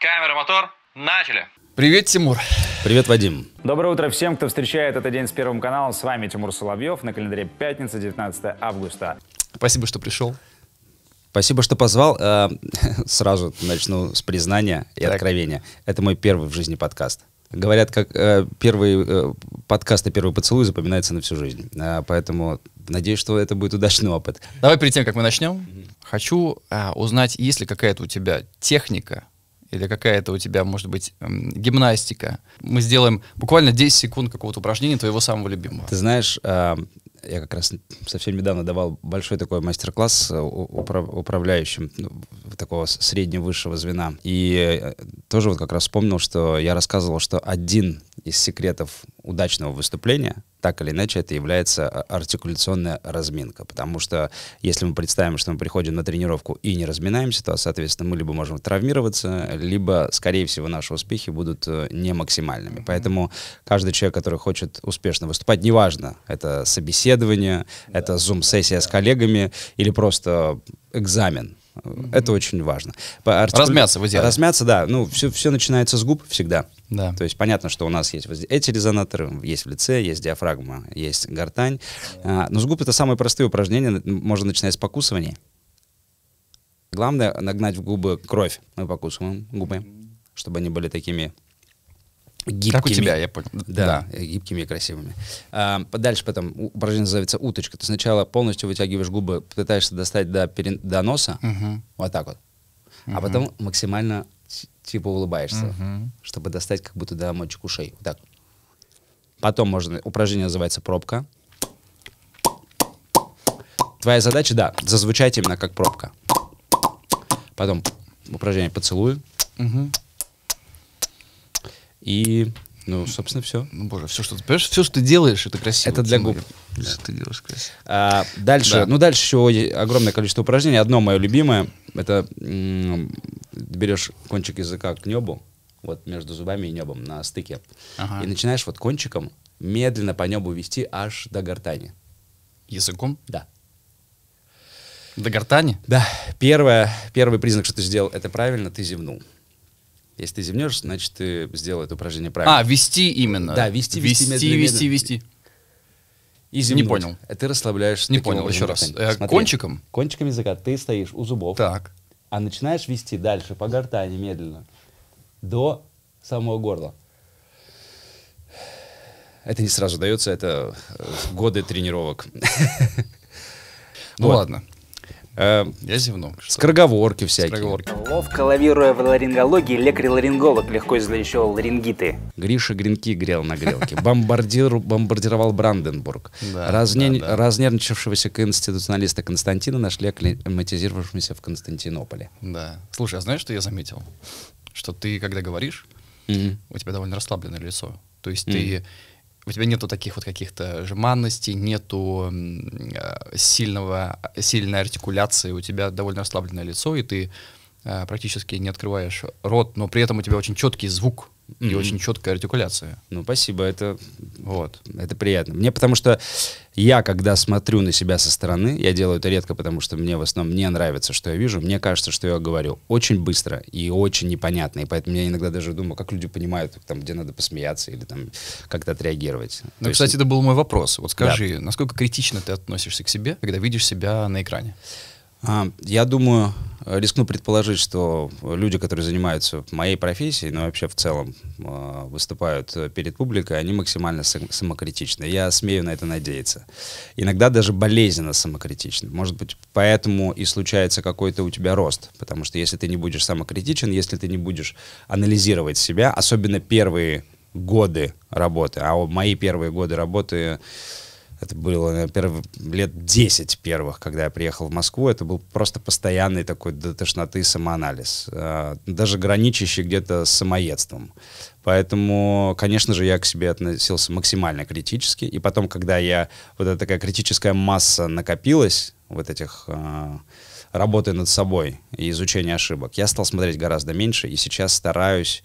Камера, мотор, начали. Привет, Тимур. Привет, Вадим. Доброе утро всем, кто встречает этот день с Первым каналом. С вами Тимур Соловьев. На календаре пятница, 19 августа. Спасибо, что пришел. Спасибо, что позвал. Э, сразу начну с признания и так. откровения. Это мой первый в жизни подкаст. Говорят, как э, первый э, подкаст и первый поцелуй запоминается на всю жизнь. поэтому надеюсь, что это будет удачный опыт. Давай перед тем, как мы начнем, хочу узнать, есть ли какая-то у тебя техника, или какая-то у тебя, может быть, гимнастика. Мы сделаем буквально 10 секунд какого-то упражнения твоего самого любимого. Ты знаешь, а, я как раз совсем недавно давал большой такой мастер-класс э, управляющим ну, такого средне-высшего звена. И э, тоже вот как раз вспомнил, что я рассказывал, что один из секретов удачного выступления так или иначе это является а, артикуляционная разминка, потому что если мы представим, что мы приходим на тренировку и не разминаемся, то, соответственно, мы либо можем травмироваться, либо, скорее всего, наши успехи будут э, не максимальными. Поэтому каждый человек, который хочет успешно выступать, неважно, это собеседование, это зум-сессия с коллегами или просто экзамен, Mm-hmm. Это очень важно. артикуля... Размяться в идеале. Размяться, да. Ну, все, все начинается с губ всегда. Да. То есть понятно, что у нас есть эти резонаторы, есть в лице, есть диафрагма, есть гортань. А, но с губ это самые простые упражнения. Можно начинать с покусывания. Главное нагнать в губы кровь. Мы покусываем губы, чтобы они были такими гибкими. Как у тебя, я понял. Да, да э, гибкими и красивыми. А, дальше потом упражнение называется уточка. Ты сначала полностью вытягиваешь губы, пытаешься достать до, перен до носа, угу. вот так вот, угу. а потом максимально типа улыбаешься, угу. чтобы достать как будто до мочек ушей, вот так. Потом можно, упражнение называется пробка. Твоя задача, да, зазвучать именно как пробка. Потом упражнение поцелуй. Угу. И, ну, собственно, все. Ну, боже, все, что ты, понимаешь, все, что ты делаешь, это красиво. Это для губ. Да. Все, ты делаешь красиво. А, дальше, да. ну, дальше еще огромное количество упражнений. Одно мое любимое, это берешь кончик языка к небу, вот между зубами и небом на стыке, ага. и начинаешь вот кончиком медленно по небу вести аж до гортани. Языком? Да. До гортани? Да. Первое, первый признак, что ты сделал это правильно, ты зевнул. Если ты зевнешь, значит, ты сделал это упражнение правильно. А, вести именно. Да, вести, вести, вести, медленно, вести, вести. И зевнуть. Не понял. А ты расслабляешься. Не понял, еще раз. Смотри, э, кончиком? Кончиком языка. Ты стоишь у зубов. Так. А начинаешь вести дальше по гортани медленно. До самого горла. Это не сразу дается, это э, годы тренировок. Ну ладно. Э, Я зевнул. Скороговорки всякие. Скороговорки. Ловко лавируя в ларингологии, лекарь-ларинголог легко излечил ларингиты. Гриша Гринки грел на грелке. Бомбардир, бомбардировал Бранденбург. Да, Разнер... да, да. Разнервничавшегося конституционалиста Константина нашли акклиматизировавшимся в Константинополе. Да. Слушай, а знаешь, что я заметил? Что ты, когда говоришь, mm-hmm. у тебя довольно расслабленное лицо. То есть mm-hmm. ты у тебя нету таких вот каких-то жеманностей, нету э, сильного, сильной артикуляции, у тебя довольно ослабленное лицо, и ты э, практически не открываешь рот, но при этом у тебя очень четкий звук mm-hmm. и очень четкая артикуляция. Ну, спасибо, это вот, это приятно. Мне потому что я, когда смотрю на себя со стороны, я делаю это редко, потому что мне в основном не нравится, что я вижу, мне кажется, что я говорю очень быстро и очень непонятно, и поэтому я иногда даже думаю, как люди понимают, там, где надо посмеяться или там как-то отреагировать. Ну, То кстати, есть... это был мой вопрос. Вот скажи, да. насколько критично ты относишься к себе, когда видишь себя на экране? А, я думаю, рискну предположить, что люди, которые занимаются моей профессией, но ну, вообще в целом а, выступают перед публикой, они максимально самокритичны. Я смею на это надеяться. Иногда даже болезненно самокритичны. Может быть, поэтому и случается какой-то у тебя рост. Потому что если ты не будешь самокритичен, если ты не будешь анализировать себя, особенно первые годы работы, а мои первые годы работы это было, наверное, лет 10 первых, когда я приехал в Москву. Это был просто постоянный такой до тошноты самоанализ, а, даже граничащий где-то с самоедством. Поэтому, конечно же, я к себе относился максимально критически. И потом, когда я вот эта такая критическая масса накопилась, вот этих а, работы над собой и изучения ошибок, я стал смотреть гораздо меньше, и сейчас стараюсь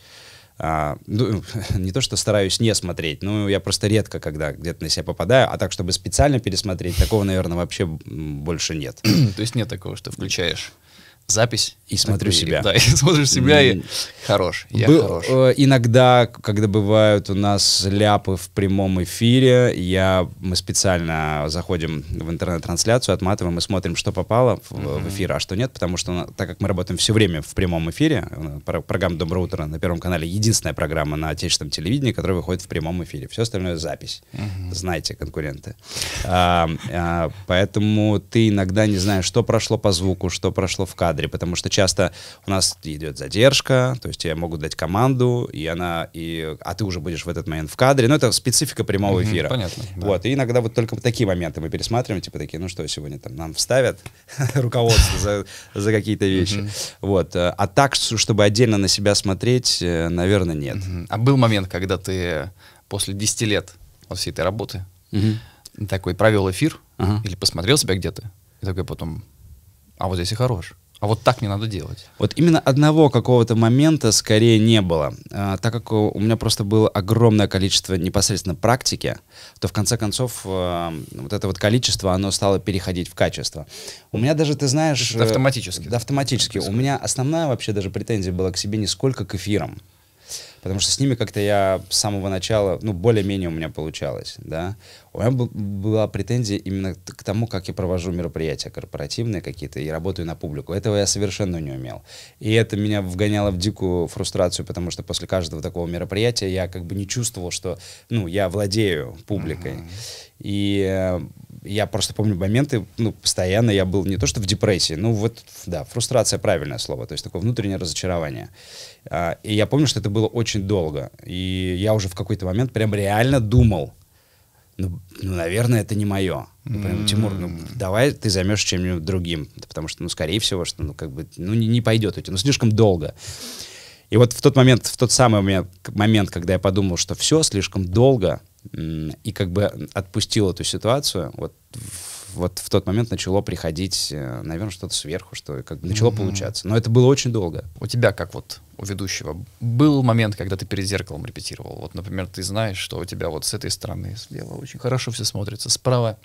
а, ну, не то, что стараюсь не смотреть, ну, я просто редко, когда где-то на себя попадаю, а так, чтобы специально пересмотреть, такого, наверное, вообще больше нет. то есть нет такого, что включаешь? запись. И смотрю так, себя. да, и смотришь себя, и хорош, я Был, хорош. Э, иногда, когда бывают у нас ляпы в прямом эфире, я, мы специально заходим в интернет-трансляцию, отматываем и смотрим, что попало в, mm-hmm. в эфир, а что нет, потому что, э, так как мы работаем все время в прямом эфире, э, программа «Доброе утро» на Первом канале — единственная программа на отечественном телевидении, которая выходит в прямом эфире. Все остальное — запись. Mm-hmm. Знаете, конкуренты. А, а, поэтому ты иногда не знаешь, что прошло по звуку, что прошло в кадре, кадре, потому что часто у нас идет задержка, то есть я могу дать команду, и она, и, а ты уже будешь в этот момент в кадре. Но это специфика прямого mm-hmm, эфира. Понятно. Да. Вот, и иногда вот только такие моменты мы пересматриваем, типа такие, ну что, сегодня там нам вставят руководство за, за какие-то вещи. Mm-hmm. Вот. А так, чтобы отдельно на себя смотреть, э, наверное, нет. Mm-hmm. А был момент, когда ты после 10 лет вот всей этой работы mm-hmm. такой провел эфир, uh-huh. или посмотрел себя где-то, и такой потом, а вот здесь и хорош. А вот так не надо делать. Вот именно одного какого-то момента скорее не было. А, так как у меня просто было огромное количество непосредственно практики, то в конце концов а, вот это вот количество, оно стало переходить в качество. У меня даже, ты знаешь... Это автоматически. Э, да, автоматически. У меня основная вообще даже претензия была к себе не сколько к эфирам потому что с ними как-то я с самого начала, ну, более-менее у меня получалось, да. У меня была претензия именно к тому, как я провожу мероприятия корпоративные какие-то и работаю на публику. Этого я совершенно не умел. И это меня вгоняло в дикую фрустрацию, потому что после каждого такого мероприятия я как бы не чувствовал, что, ну, я владею публикой. Uh-huh. И э, я просто помню моменты, ну, постоянно я был не то что в депрессии, ну, вот, да, фрустрация правильное слово, то есть такое внутреннее разочарование. А, и я помню, что это было очень долго. И я уже в какой-то момент прям реально думал, ну, ну наверное, это не мое. Ну, прям, Тимур, ну, давай ты займешь чем-нибудь другим, потому что, ну, скорее всего, что, ну, как бы, ну, не, не пойдет у тебя, ну, слишком долго. И вот в тот момент, в тот самый момент, момент, когда я подумал, что все слишком долго, и как бы отпустил эту ситуацию, вот вот в тот момент начало приходить, э, наверное, что-то сверху, что как бы начало mm получаться. Но это было очень долго. У тебя, как вот у ведущего, был момент, когда ты перед зеркалом репетировал? Вот, например, ты знаешь, что у тебя вот с этой стороны слева очень хорошо все смотрится, справа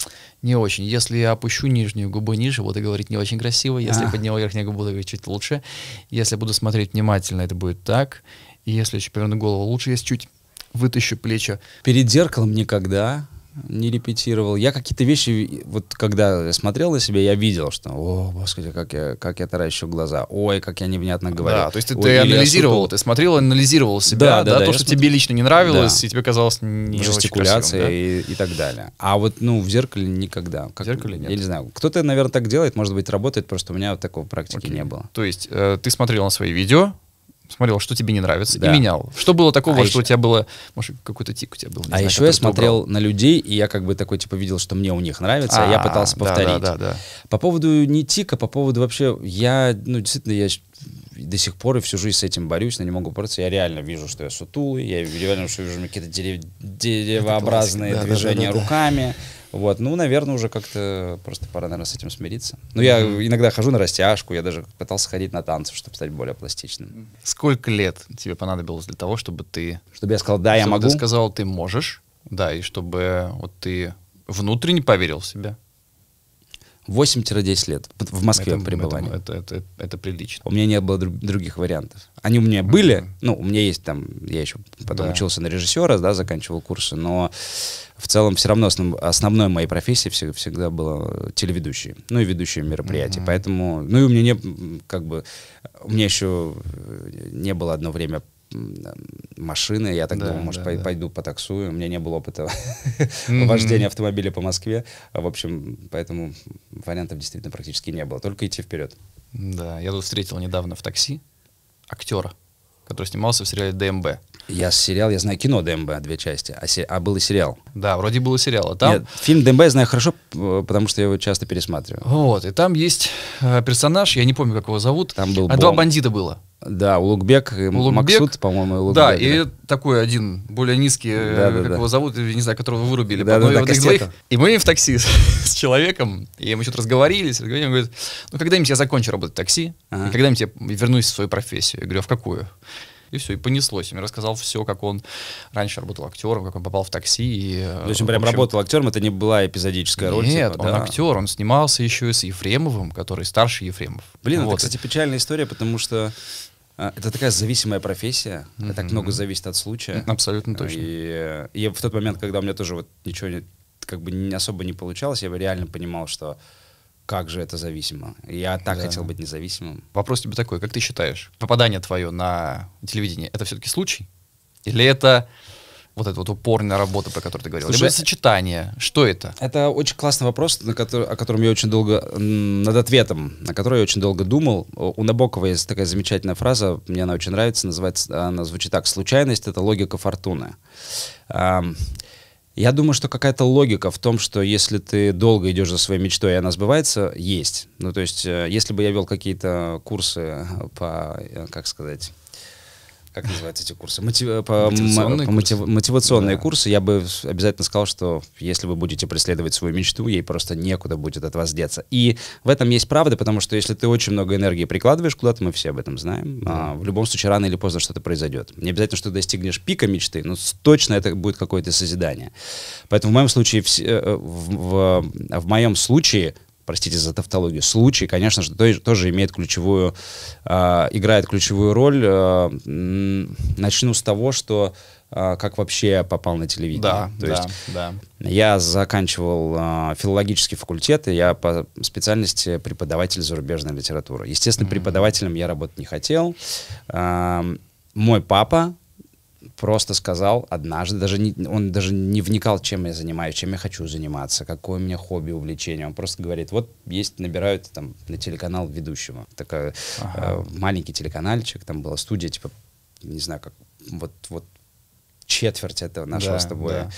не очень. Если я опущу нижнюю губу ниже, буду говорить не очень красиво. Если ah. подниму верхнюю губу, буду говорить чуть лучше. Если буду смотреть внимательно, это будет так. И если еще поверну голову лучше, есть чуть вытащу плечо. Перед зеркалом никогда не репетировал. Я какие-то вещи, вот когда смотрел на себя, я видел, что, о, господи, как я, как я таращу глаза, ой, как я невнятно говорю. Да, то есть ты, ой, ты анализировал, ты смотрел, анализировал себя, да, да, да, да то, что смотрел. тебе лично не нравилось, да. и тебе казалось не Жестикуляция ну, очень красивым, да? и, и так далее. А вот, ну, в зеркале никогда. Как, в зеркале нет. Я не знаю, кто-то, наверное, так делает, может быть, работает, просто у меня вот такого практики Окей. не было. То есть э, ты смотрел на свои видео, смотрел, что тебе не нравится, да. и менял. Что было такого, а что еще... у тебя было, может, какой-то тик у тебя был. а знаю, еще я смотрел на людей, и я как бы такой, типа, видел, что мне у них нравится, а, а я пытался повторить. Да, да, да. По поводу не тика, по поводу вообще, я, ну, действительно, я до сих пор и всю жизнь с этим борюсь, но не могу бороться. Я реально вижу, что я сутулый, я реально что вижу какие-то дерев... деревообразные да, движения да, да, да, руками. Да вот, ну, наверное, уже как-то просто пора, наверное, с этим смириться. Ну, я mm-hmm. иногда хожу на растяжку, я даже пытался ходить на танцы, чтобы стать более пластичным. Сколько лет тебе понадобилось для того, чтобы ты... Чтобы я сказал, да, я могу. ты сказал, ты можешь, да, и чтобы вот ты внутренне поверил в себя. 8-10 лет в Москве это, пребывания. Это, это, это, это прилично. У меня не было друг, других вариантов. Они у меня были, mm-hmm. ну, у меня есть там, я еще потом да. учился на режиссера, да, заканчивал курсы, но в целом все равно основ, основной моей профессией всегда, всегда было телеведущие, ну и ведущие мероприятия. Mm-hmm. Поэтому, ну и у меня не, как бы, у меня еще не было одно время машины, я так да, думал, может, да, пойду да. потаксую. У меня не было опыта mm-hmm. вождения автомобиля по Москве. В общем, поэтому вариантов действительно практически не было. Только идти вперед. Да, я тут встретил недавно в такси актера, который снимался в сериале «ДМБ». Я сериал, я знаю кино ДМБ, две части, а, се, а был и сериал. Да, вроде был и сериал. А там... Нет, фильм ДМБ я знаю хорошо, потому что я его часто пересматриваю. Вот, и там есть э, персонаж, я не помню, как его зовут. Там был а бомб. два бандита было. Да, Улукбек, э, Улукбек Максут, по-моему, Улукбек. Да, да, и такой один, более низкий, э, да, да, как да. его зовут, не знаю, которого вырубили. Да, да, да, вот двоих, и мы в такси с, с человеком, и мы что-то разговорились, разговорились, он говорит, ну когда-нибудь я закончу работать в такси, ага. и когда-нибудь я вернусь в свою профессию. Я говорю, а в какую? И все, и понеслось. И мне рассказал все, как он раньше работал актером, как он попал в такси. И, То э, есть он прям общем... работал актером, это не была эпизодическая роль? Типа, Нет, типа, он да. актер, он снимался еще и с Ефремовым, который старше Ефремов. Блин, вот. это, кстати, печальная история, потому что а, это такая зависимая профессия, mm-hmm. так много зависит от случая. Абсолютно точно. И, э, и в тот момент, когда у меня тоже вот ничего не, как бы не особо не получалось, я бы реально понимал, что как же это зависимо. Я так да. хотел быть независимым. Вопрос тебе такой, как ты считаешь, попадание твое на телевидение, это все-таки случай? Или это вот эта вот упорная работа, про которую ты говорил? Слушай, Либо это сочетание? Что это? Это очень классный вопрос, на который, о котором я очень долго, над ответом, на который я очень долго думал. У Набокова есть такая замечательная фраза, мне она очень нравится, называется, она звучит так, «Случайность — это логика фортуны». Я думаю, что какая-то логика в том, что если ты долго идешь за своей мечтой, и она сбывается, есть. Ну, то есть, э, если бы я вел какие-то курсы по, э, как сказать, как называются эти курсы? Мотив, э, по, мотивационные по, курсы. Мотив, мотивационные да. курсы. Я бы обязательно сказал, что если вы будете преследовать свою мечту, ей просто некуда будет от вас деться. И в этом есть правда, потому что если ты очень много энергии прикладываешь куда-то, мы все об этом знаем, а, да. а, в любом случае рано или поздно что-то произойдет. Не обязательно, что ты достигнешь пика мечты, но точно это будет какое-то созидание. Поэтому в моем случае, в, э, э, в, в, в моем случае простите за тавтологию, случай, конечно же, тоже, имеет ключевую, э, играет ключевую роль. А, начну с того, что э, как вообще я попал на телевидение. Да, То да, есть да. Я заканчивал э, филологический факультет, и я по специальности преподаватель зарубежной литературы. Естественно, mm-hmm. преподавателем я работать не хотел. Э, мой папа просто сказал однажды, даже не, он даже не вникал, чем я занимаюсь, чем я хочу заниматься, какое у меня хобби, увлечение. Он просто говорит, вот есть, набирают там на телеканал ведущего. Такой э, ага. э, маленький телеканальчик, там была студия, типа, не знаю, как вот, вот четверть этого нашего да, с тобой да.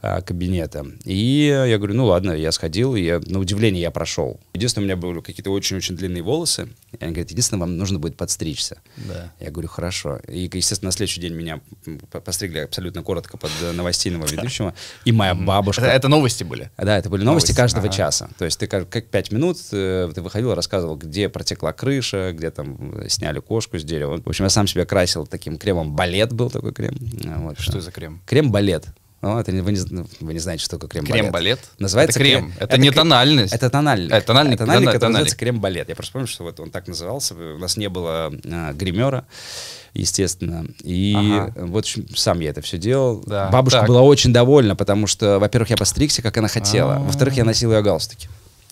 А, кабинета. И я говорю, ну ладно, я сходил, я, на удивление я прошел. Единственное, у меня были какие-то очень-очень длинные волосы. И они говорят, единственное, вам нужно будет подстричься. Да. Я говорю, хорошо. И, естественно, на следующий день меня постригли абсолютно коротко под э, новостейного ведущего. И моя бабушка... Это, новости были? Да, это были новости, каждого часа. То есть ты как, как пять минут э, ты выходил, рассказывал, где протекла крыша, где там э, сняли кошку с дерева. В общем, я сам себя красил таким кремом. Балет был такой крем. Вот. Что за крем? Крем-балет. Ну, это вы, не, ну, вы не знаете, что такое крем-балет. Крем-балет? Называется это крем. крем. Это, это не крем... тональность. Это тональник. А, это тональник, это тональник, тональник. называется крем-балет. Я просто помню, что вот он так назывался. У нас не было а, гримера, естественно. И ага. вот сам я это все делал. Да. Бабушка так. была очень довольна, потому что, во-первых, я постригся, как она хотела. А-а-а. Во-вторых, я носил ее галстуки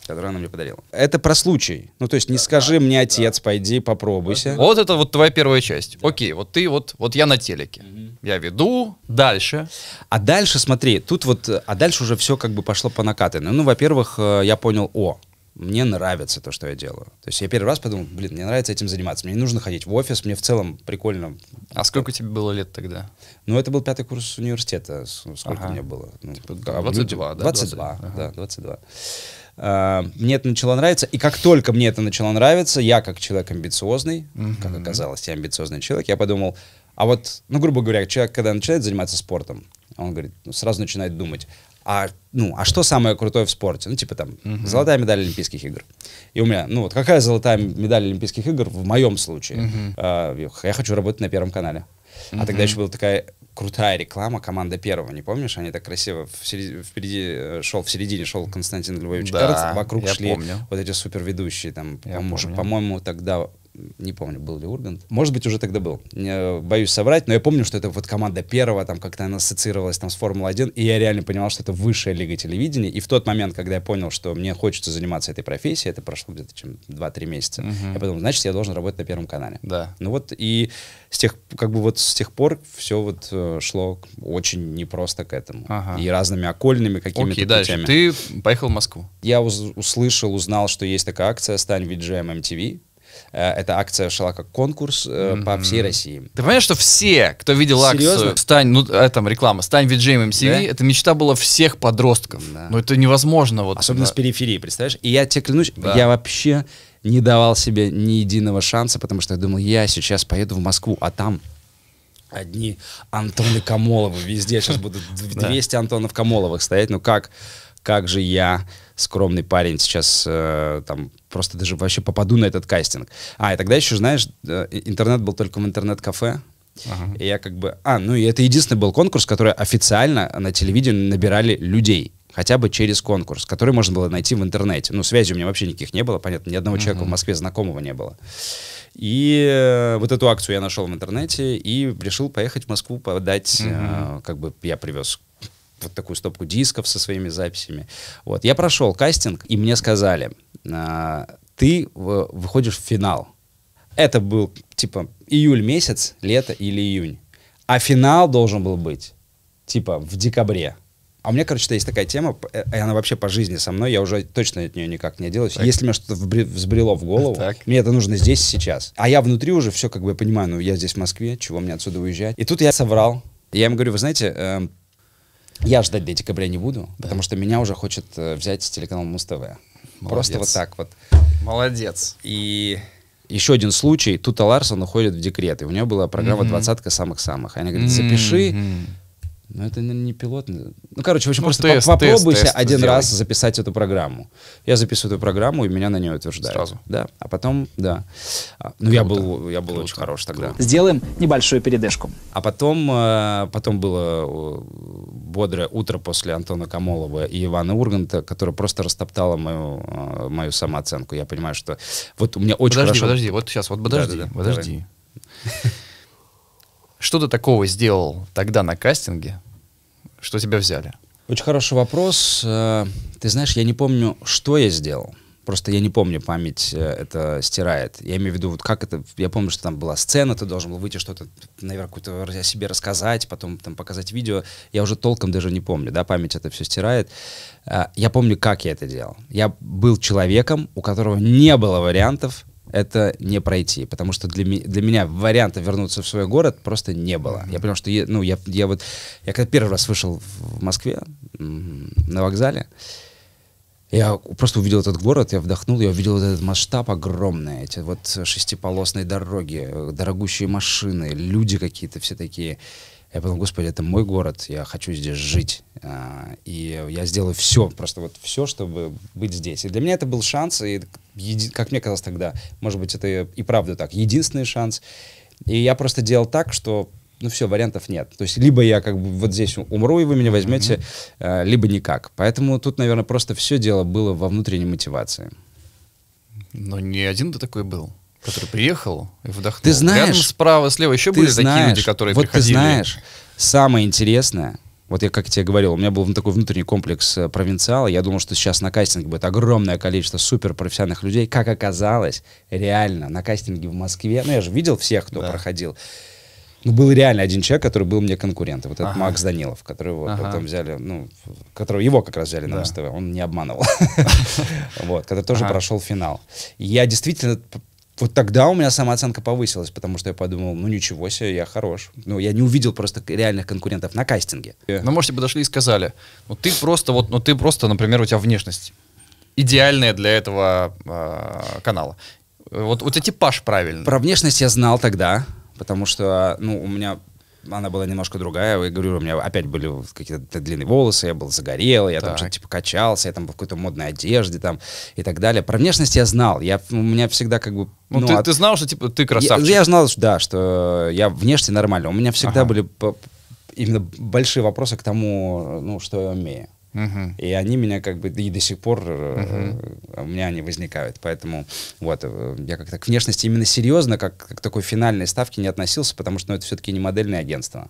которую она мне подарила. Это про случай. Ну, то есть не да, скажи да, мне, отец, да. пойди попробуйся. Вот это вот твоя первая часть. Да. Окей, вот ты вот, вот я на телеке. Угу. Я веду, дальше. А дальше, смотри, тут вот, а дальше уже все как бы пошло по накатанной. Ну, во-первых, э, я понял, о, мне нравится то, что я делаю. То есть я первый раз подумал, блин, мне нравится этим заниматься, мне не нужно ходить в офис, мне в целом прикольно. А сколько тебе было лет тогда? Ну, это был пятый курс университета, сколько ага. мне было? Ну, типа 22, люди... да? 22, 20? ага. да, 22. Э, мне это начало нравиться. И как только мне это начало нравиться, я как человек амбициозный, mm как оказалось, я амбициозный человек, я подумал, а вот, ну, грубо говоря, человек, когда начинает заниматься спортом, он говорит, ну, сразу начинает думать, а, ну, а что самое крутое в спорте? Ну, типа там, uh-huh. золотая медаль Олимпийских игр. И у меня, ну, вот какая золотая медаль Олимпийских игр в моем случае? Uh-huh. Э, я хочу работать на Первом канале. Uh-huh. А тогда еще была такая крутая реклама, команда первого, не помнишь? Они так красиво в серед... впереди э, шел, в середине шел Константин Львович да, Карц, вокруг шли помню. вот эти суперведущие, там, по-моему, по-моему, тогда не помню, был ли Ургант. Может быть, уже тогда был. Боюсь соврать, но я помню, что это вот команда первого, там как-то она ассоциировалась там с Формулой-1, и я реально понимал, что это высшая лига телевидения. И в тот момент, когда я понял, что мне хочется заниматься этой профессией, это прошло где-то чем 2-3 месяца, угу. я подумал, значит, я должен работать на Первом канале. Да. Ну вот, и с тех, как бы вот с тех пор все вот э, шло очень непросто к этому. Ага. И разными окольными какими-то Окей, путями. Дальше. Ты поехал в Москву. Я услышал, узнал, что есть такая акция «Стань VGM MTV». Эм Э, эта акция шла как конкурс mm-hmm. по всей России. Ты понимаешь, что все, кто видел Серьезно? акцию, стань, ну, а, там реклама, стань виджеем эм MCV, эм да? это мечта была всех подростков. Да. Но ну, это невозможно. Вот, Особенно да. с периферии, представляешь? И я тебе клянусь, да. я вообще не давал себе ни единого шанса, потому что я думал, я сейчас поеду в Москву, а там одни Антоны Камоловы везде сейчас будут 200 Антонов Камоловых стоять, ну как, как же я скромный парень, сейчас э, там просто даже вообще попаду на этот кастинг. А, и тогда еще, знаешь, интернет был только в интернет-кафе, Ага. И я как бы... А, ну и это единственный был конкурс, который официально на телевидении набирали людей. Хотя бы через конкурс, который можно было найти в интернете. Ну, связи у меня вообще никаких не было, понятно, ни одного ага. человека в Москве знакомого не было. И э, вот эту акцию я нашел в интернете и решил поехать в Москву подать, угу. э, как бы я привез вот такую стопку дисков со своими записями. Вот. Я прошел кастинг, и мне сказали, а, ты э, выходишь в финал. Это был, типа, июль месяц, лето или июнь. А финал должен был быть, типа, в декабре. А у меня, короче, есть такая тема, э, и она вообще по жизни со мной, я уже точно от нее никак не делаюсь. Если мне что-то взбрело в голову, так. мне это нужно здесь сейчас. А я внутри уже все как бы понимаю, ну я здесь в Москве, чего мне отсюда уезжать. И тут я соврал. Я им говорю, вы знаете, эм, я ждать до декабря не буду, да. потому что меня уже хочет э, взять телеканал Муз-ТВ. Просто вот так вот. Молодец. И еще один случай. Тута Ларсон уходит в декрет, и у нее была программа «Двадцатка mm-hmm. самых-самых». Они говорят, запиши. Mm-hmm. Ну, это не пилот. Ну, короче, в общем, ну, просто тест, попробуйся тест, тест один сделай. раз записать эту программу. Я записываю эту программу, и меня на нее утверждают. Сразу? Да. А потом, да. А, ну, я был, я был Круто. очень хорош тогда. Сделаем небольшую передышку. А потом, э, потом было бодрое утро после Антона Камолова и Ивана Урганта, которое просто растоптало мою, э, мою самооценку. Я понимаю, что вот у меня очень подожди, хорошо... Подожди, подожди, вот сейчас, вот подожди, да, да, да, подожди. Что ты такого сделал тогда на кастинге, что тебя взяли? Очень хороший вопрос. Э, ты знаешь, я не помню, что я сделал просто я не помню, память э, это стирает. Я имею в виду, вот как это, я помню, что там была сцена, ты должен был выйти что-то, наверное, какую-то о себе рассказать, потом там показать видео. Я уже толком даже не помню, да, память это все стирает. А, я помню, как я это делал. Я был человеком, у которого не было вариантов это не пройти, потому что для, для меня варианта вернуться в свой город просто не было. Я понял, что я, ну, я, я вот, я когда первый раз вышел в Москве на вокзале, я просто увидел этот город, я вдохнул, я увидел вот этот масштаб огромный, эти вот шестиполосные дороги, дорогущие машины, люди какие-то все такие. Я подумал, господи, это мой город, я хочу здесь жить. А, и я сделаю все, просто вот все, чтобы быть здесь. И для меня это был шанс, и как мне казалось тогда, может быть, это и правда так, единственный шанс. И я просто делал так, что ну все, вариантов нет. То есть либо я как бы вот здесь умру, и вы меня возьмете, mm-hmm. либо никак. Поэтому тут, наверное, просто все дело было во внутренней мотивации. Но не один ты такой был, который приехал и вдохнул. Ты знаешь... Рядом справа, слева еще были знаешь, такие люди, которые вот приходили. Вот ты знаешь, самое интересное, вот я как тебе говорил, у меня был такой внутренний комплекс э, провинциала. Я думал, что сейчас на кастинге будет огромное количество суперпрофессиональных людей. Как оказалось, реально, на кастинге в Москве, ну я же видел всех, кто да. проходил, ну, был реально один человек, который был мне конкурентом. Вот этот ага. Макс Данилов, которого ага. потом взяли, ну, которого его как раз взяли да. на СТВ, он не обманывал. Вот, который тоже прошел финал. Я действительно вот тогда у меня самооценка повысилась, потому что я подумал, ну ничего себе, я хорош. Ну, я не увидел просто реальных конкурентов на кастинге. Ну, может, подошли и сказали, ну ты просто, вот, ну ты просто, например, у тебя внешность идеальная для этого а, канала. Вот у тебя типаж правильный. Про внешность я знал тогда потому что, ну, у меня она была немножко другая. Я говорю, у меня опять были какие-то длинные волосы, я был загорелый, я так. там что-то типа качался, я там был в какой-то модной одежде там и так далее. Про внешность я знал. Я, у меня всегда как бы... Ну, ну ты, от... ты знал, что типа ты красавчик. Я, я знал, что, да, что я внешне нормально. У меня всегда ага. были именно большие вопросы к тому, ну, что я умею. Uh-huh. И они меня как бы и до сих пор uh-huh. у меня они возникают. Поэтому вот э, я как-то к внешности именно серьезно, как, как к такой финальной ставке не относился, потому что ну, это все-таки не модельное агентство,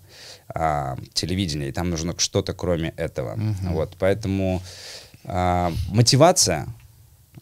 а телевидение, и там нужно что-то кроме этого. Uh-huh. Вот, поэтому а, мотивация,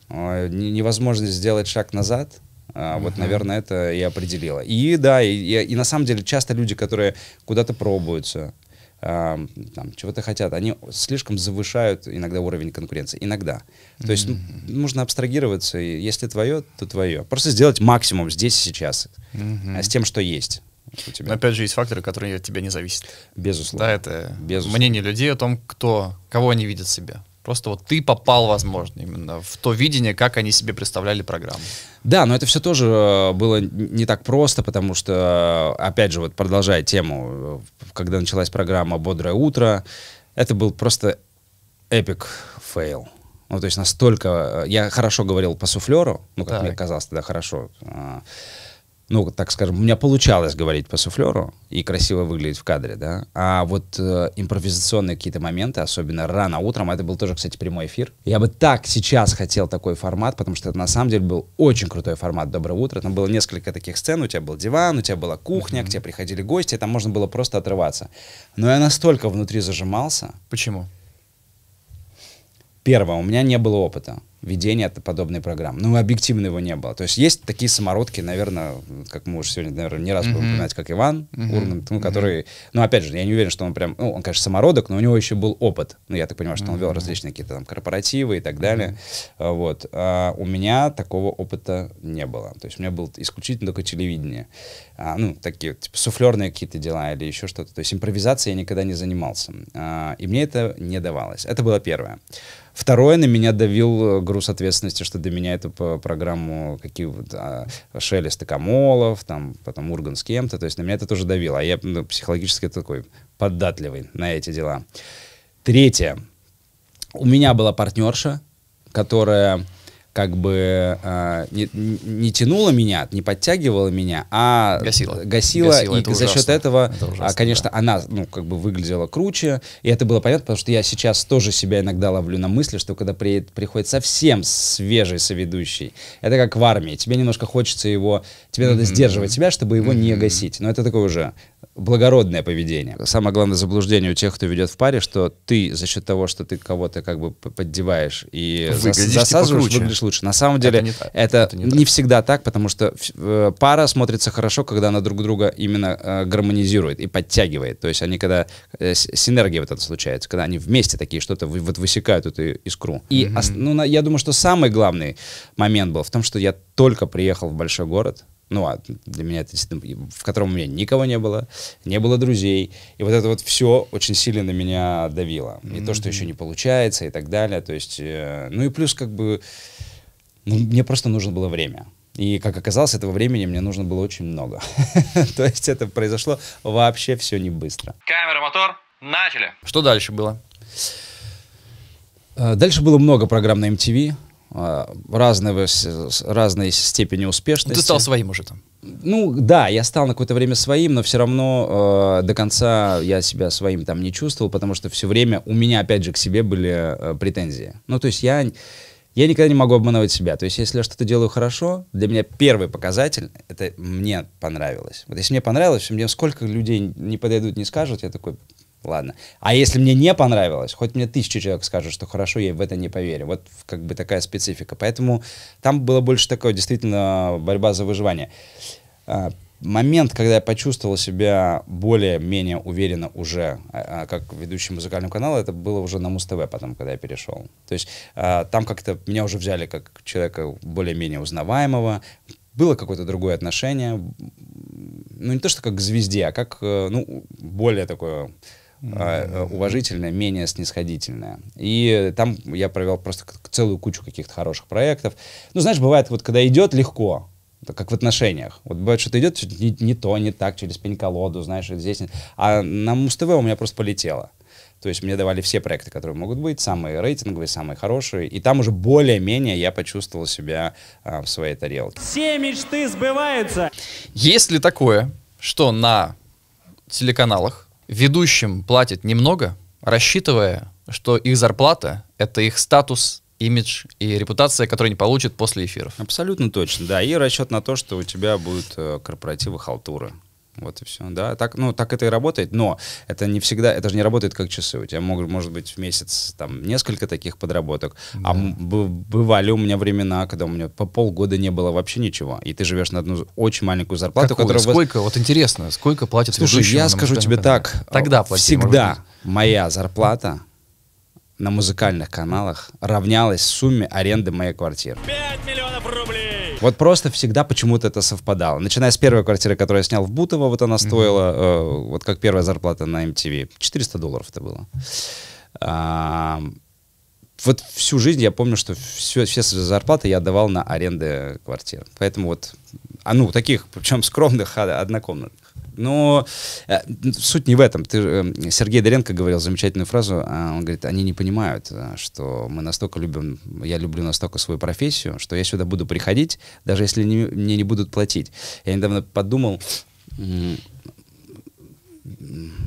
а, невозможность сделать шаг назад — Uh-huh. Вот, наверное, это и определило. И да, и, и, и на самом деле часто люди, которые куда-то пробуются, там, чего-то хотят, они слишком завышают иногда уровень конкуренции. Иногда. То есть mm нужно абстрагироваться, и если твое, то твое. Просто сделать максимум здесь и сейчас, mm-hmm. с тем, что есть. У тебя. Но опять же, есть факторы, которые от тебя не зависят. Безусловно. Да, это Безусловно. мнение людей о том, кто, кого они видят себя. Просто вот ты попал, возможно, именно в то видение, как они себе представляли программу. Да, но это все тоже э, было не так просто, потому что, э, опять же, вот продолжая тему, э, когда началась программа «Бодрое утро», это был просто эпик фейл. Ну, то есть настолько... Я хорошо говорил по суфлеру, ну, как так. мне казалось тогда, хорошо. А, ну, так скажем, у меня получалось говорить по суфлеру и красиво выглядеть в кадре, да, а вот э, импровизационные какие-то моменты, особенно рано утром, это был тоже, кстати, прямой эфир. Я бы так сейчас хотел такой формат, потому что это на самом деле был очень крутой формат «Доброе утро», там было несколько таких сцен, у тебя был диван, у тебя была кухня, mm-hmm. к тебе приходили гости, там можно было просто отрываться. Но я настолько внутри зажимался. Почему? Первое, у меня не было опыта ведения подобной программы. Ну, объективно его не было. То есть есть такие самородки, наверное, как мы уже сегодня, наверное, не раз mm-hmm. упоминать, как Иван mm-hmm. Ургант, ну, который, ну, опять же, я не уверен, что он прям, ну, он, конечно, самородок, но у него еще был опыт. Ну, я так понимаю, что mm-hmm. он вел различные какие-то там корпоративы и так далее. Mm-hmm. Вот. А у меня такого опыта не было. То есть у меня было исключительно только телевидение. А, ну, такие, типа, суфлерные какие-то дела или еще что-то. То есть импровизацией я никогда не занимался. А, и мне это не давалось. Это было первое. Второе, на меня давил э, груз ответственности, что для меня это по программу какие вот а, Шелест Камолов, там, потом Урган с кем-то, то есть на меня это тоже давило, а я ну, психологически такой податливый на эти дела. Третье. У меня была партнерша, которая как бы э, не, не тянуло меня, не подтягивало меня, а гасило. Гасило, гасило и это за ужасно. счет этого, это а, ужасно, конечно, да. она, ну, как бы выглядела круче, и это было понятно, потому что я сейчас тоже себя иногда ловлю на мысли, что когда при, приходит совсем свежий соведущий, это как в армии, тебе немножко хочется его, тебе mm-hmm. надо сдерживать себя, чтобы его mm-hmm. не гасить, но это такой уже благородное поведение. Самое главное заблуждение у тех, кто ведет в паре, что ты за счет того, что ты кого-то как бы поддеваешь и типа засаживаешь, выглядишь лучше. На самом деле это не, так. это это не, не так. всегда так, потому что э, пара смотрится хорошо, когда она друг друга именно э, гармонизирует и подтягивает. То есть они когда э, синергия в этом случается, когда они вместе такие что-то вот высекают эту искру. И mm-hmm. ну, я думаю, что самый главный момент был в том, что я только приехал в большой город, ну, а для меня это в котором у меня никого не было, не было друзей. И вот это вот все очень сильно на меня давило. И mm-hmm. то, что еще не получается и так далее. То есть, э, ну и плюс как бы, ну, мне просто нужно было время. И, как оказалось, этого времени мне нужно было очень много. то есть это произошло вообще все не быстро. Камера, мотор, начали. Что дальше было? Э, дальше было много программ на MTV разного, разной степени успешности. Ты стал своим уже там? Ну, да, я стал на какое-то время своим, но все равно э, до конца я себя своим там не чувствовал, потому что все время у меня, опять же, к себе были э, претензии. Ну, то есть я, я никогда не могу обманывать себя. То есть если я что-то делаю хорошо, для меня первый показатель — это мне понравилось. Вот если мне понравилось, мне сколько людей не подойдут, не скажут, я такой, Ладно. А если мне не понравилось, хоть мне тысячи человек скажут, что хорошо, я в это не поверю. Вот как бы такая специфика. Поэтому там было больше такое, действительно, борьба за выживание. А, момент, когда я почувствовал себя более-менее уверенно уже а, а, как ведущий музыкального канала, это было уже на Муз-ТВ потом, когда я перешел. То есть там как-то меня уже взяли как человека более-менее узнаваемого, было какое-то другое отношение, ну не то что как к звезде, а как, э, ну, более такое а, э, уважительная, менее снисходительная. И там я провел просто целую кучу каких-то хороших проектов. Ну, знаешь, бывает, вот когда идет легко, как в отношениях. Вот бывает, что-то идет что-то не, не то, не так, через пень-колоду, знаешь, здесь. А на Муз-ТВ у меня просто полетело. То есть мне давали все проекты, которые могут быть, самые рейтинговые, самые хорошие. И там уже более-менее я почувствовал себя а, в своей тарелке. Все мечты сбываются! Есть ли такое, что на телеканалах ведущим платят немного, рассчитывая, что их зарплата — это их статус, имидж и репутация, которую они получат после эфиров. Абсолютно точно, да. И расчет на то, что у тебя будут э, корпоративы халтуры. Вот и все. Да, так, ну, так это и работает, но это не всегда, это же не работает как часы. У тебя могут, может быть, в месяц там несколько таких подработок. А да. А бывали у меня времена, когда у меня по полгода не было вообще ничего. И ты живешь на одну очень маленькую зарплату, Какую? которая. Сколько? Вот интересно, сколько платят Слушай, я скажу тебе так: тогда платили, всегда моя зарплата на музыкальных каналах равнялась сумме аренды моей квартиры. 5 миллионов рублей! Вот просто всегда почему-то это совпадало. Начиная с первой квартиры, которую я снял в Бутово, вот она стоила, э, вот как первая зарплата на MTV, 400 долларов это было. А, вот всю жизнь я помню, что все, все зарплаты я отдавал на аренды квартир. Поэтому вот, а ну, таких, причем скромных, а, однокомнатных. Но э, суть не в этом. Ты, э, Сергей Доренко говорил замечательную фразу. Э, он говорит, они не понимают, э, что мы настолько любим, я люблю настолько свою профессию, что я сюда буду приходить, даже если не, мне не будут платить. Я недавно подумал,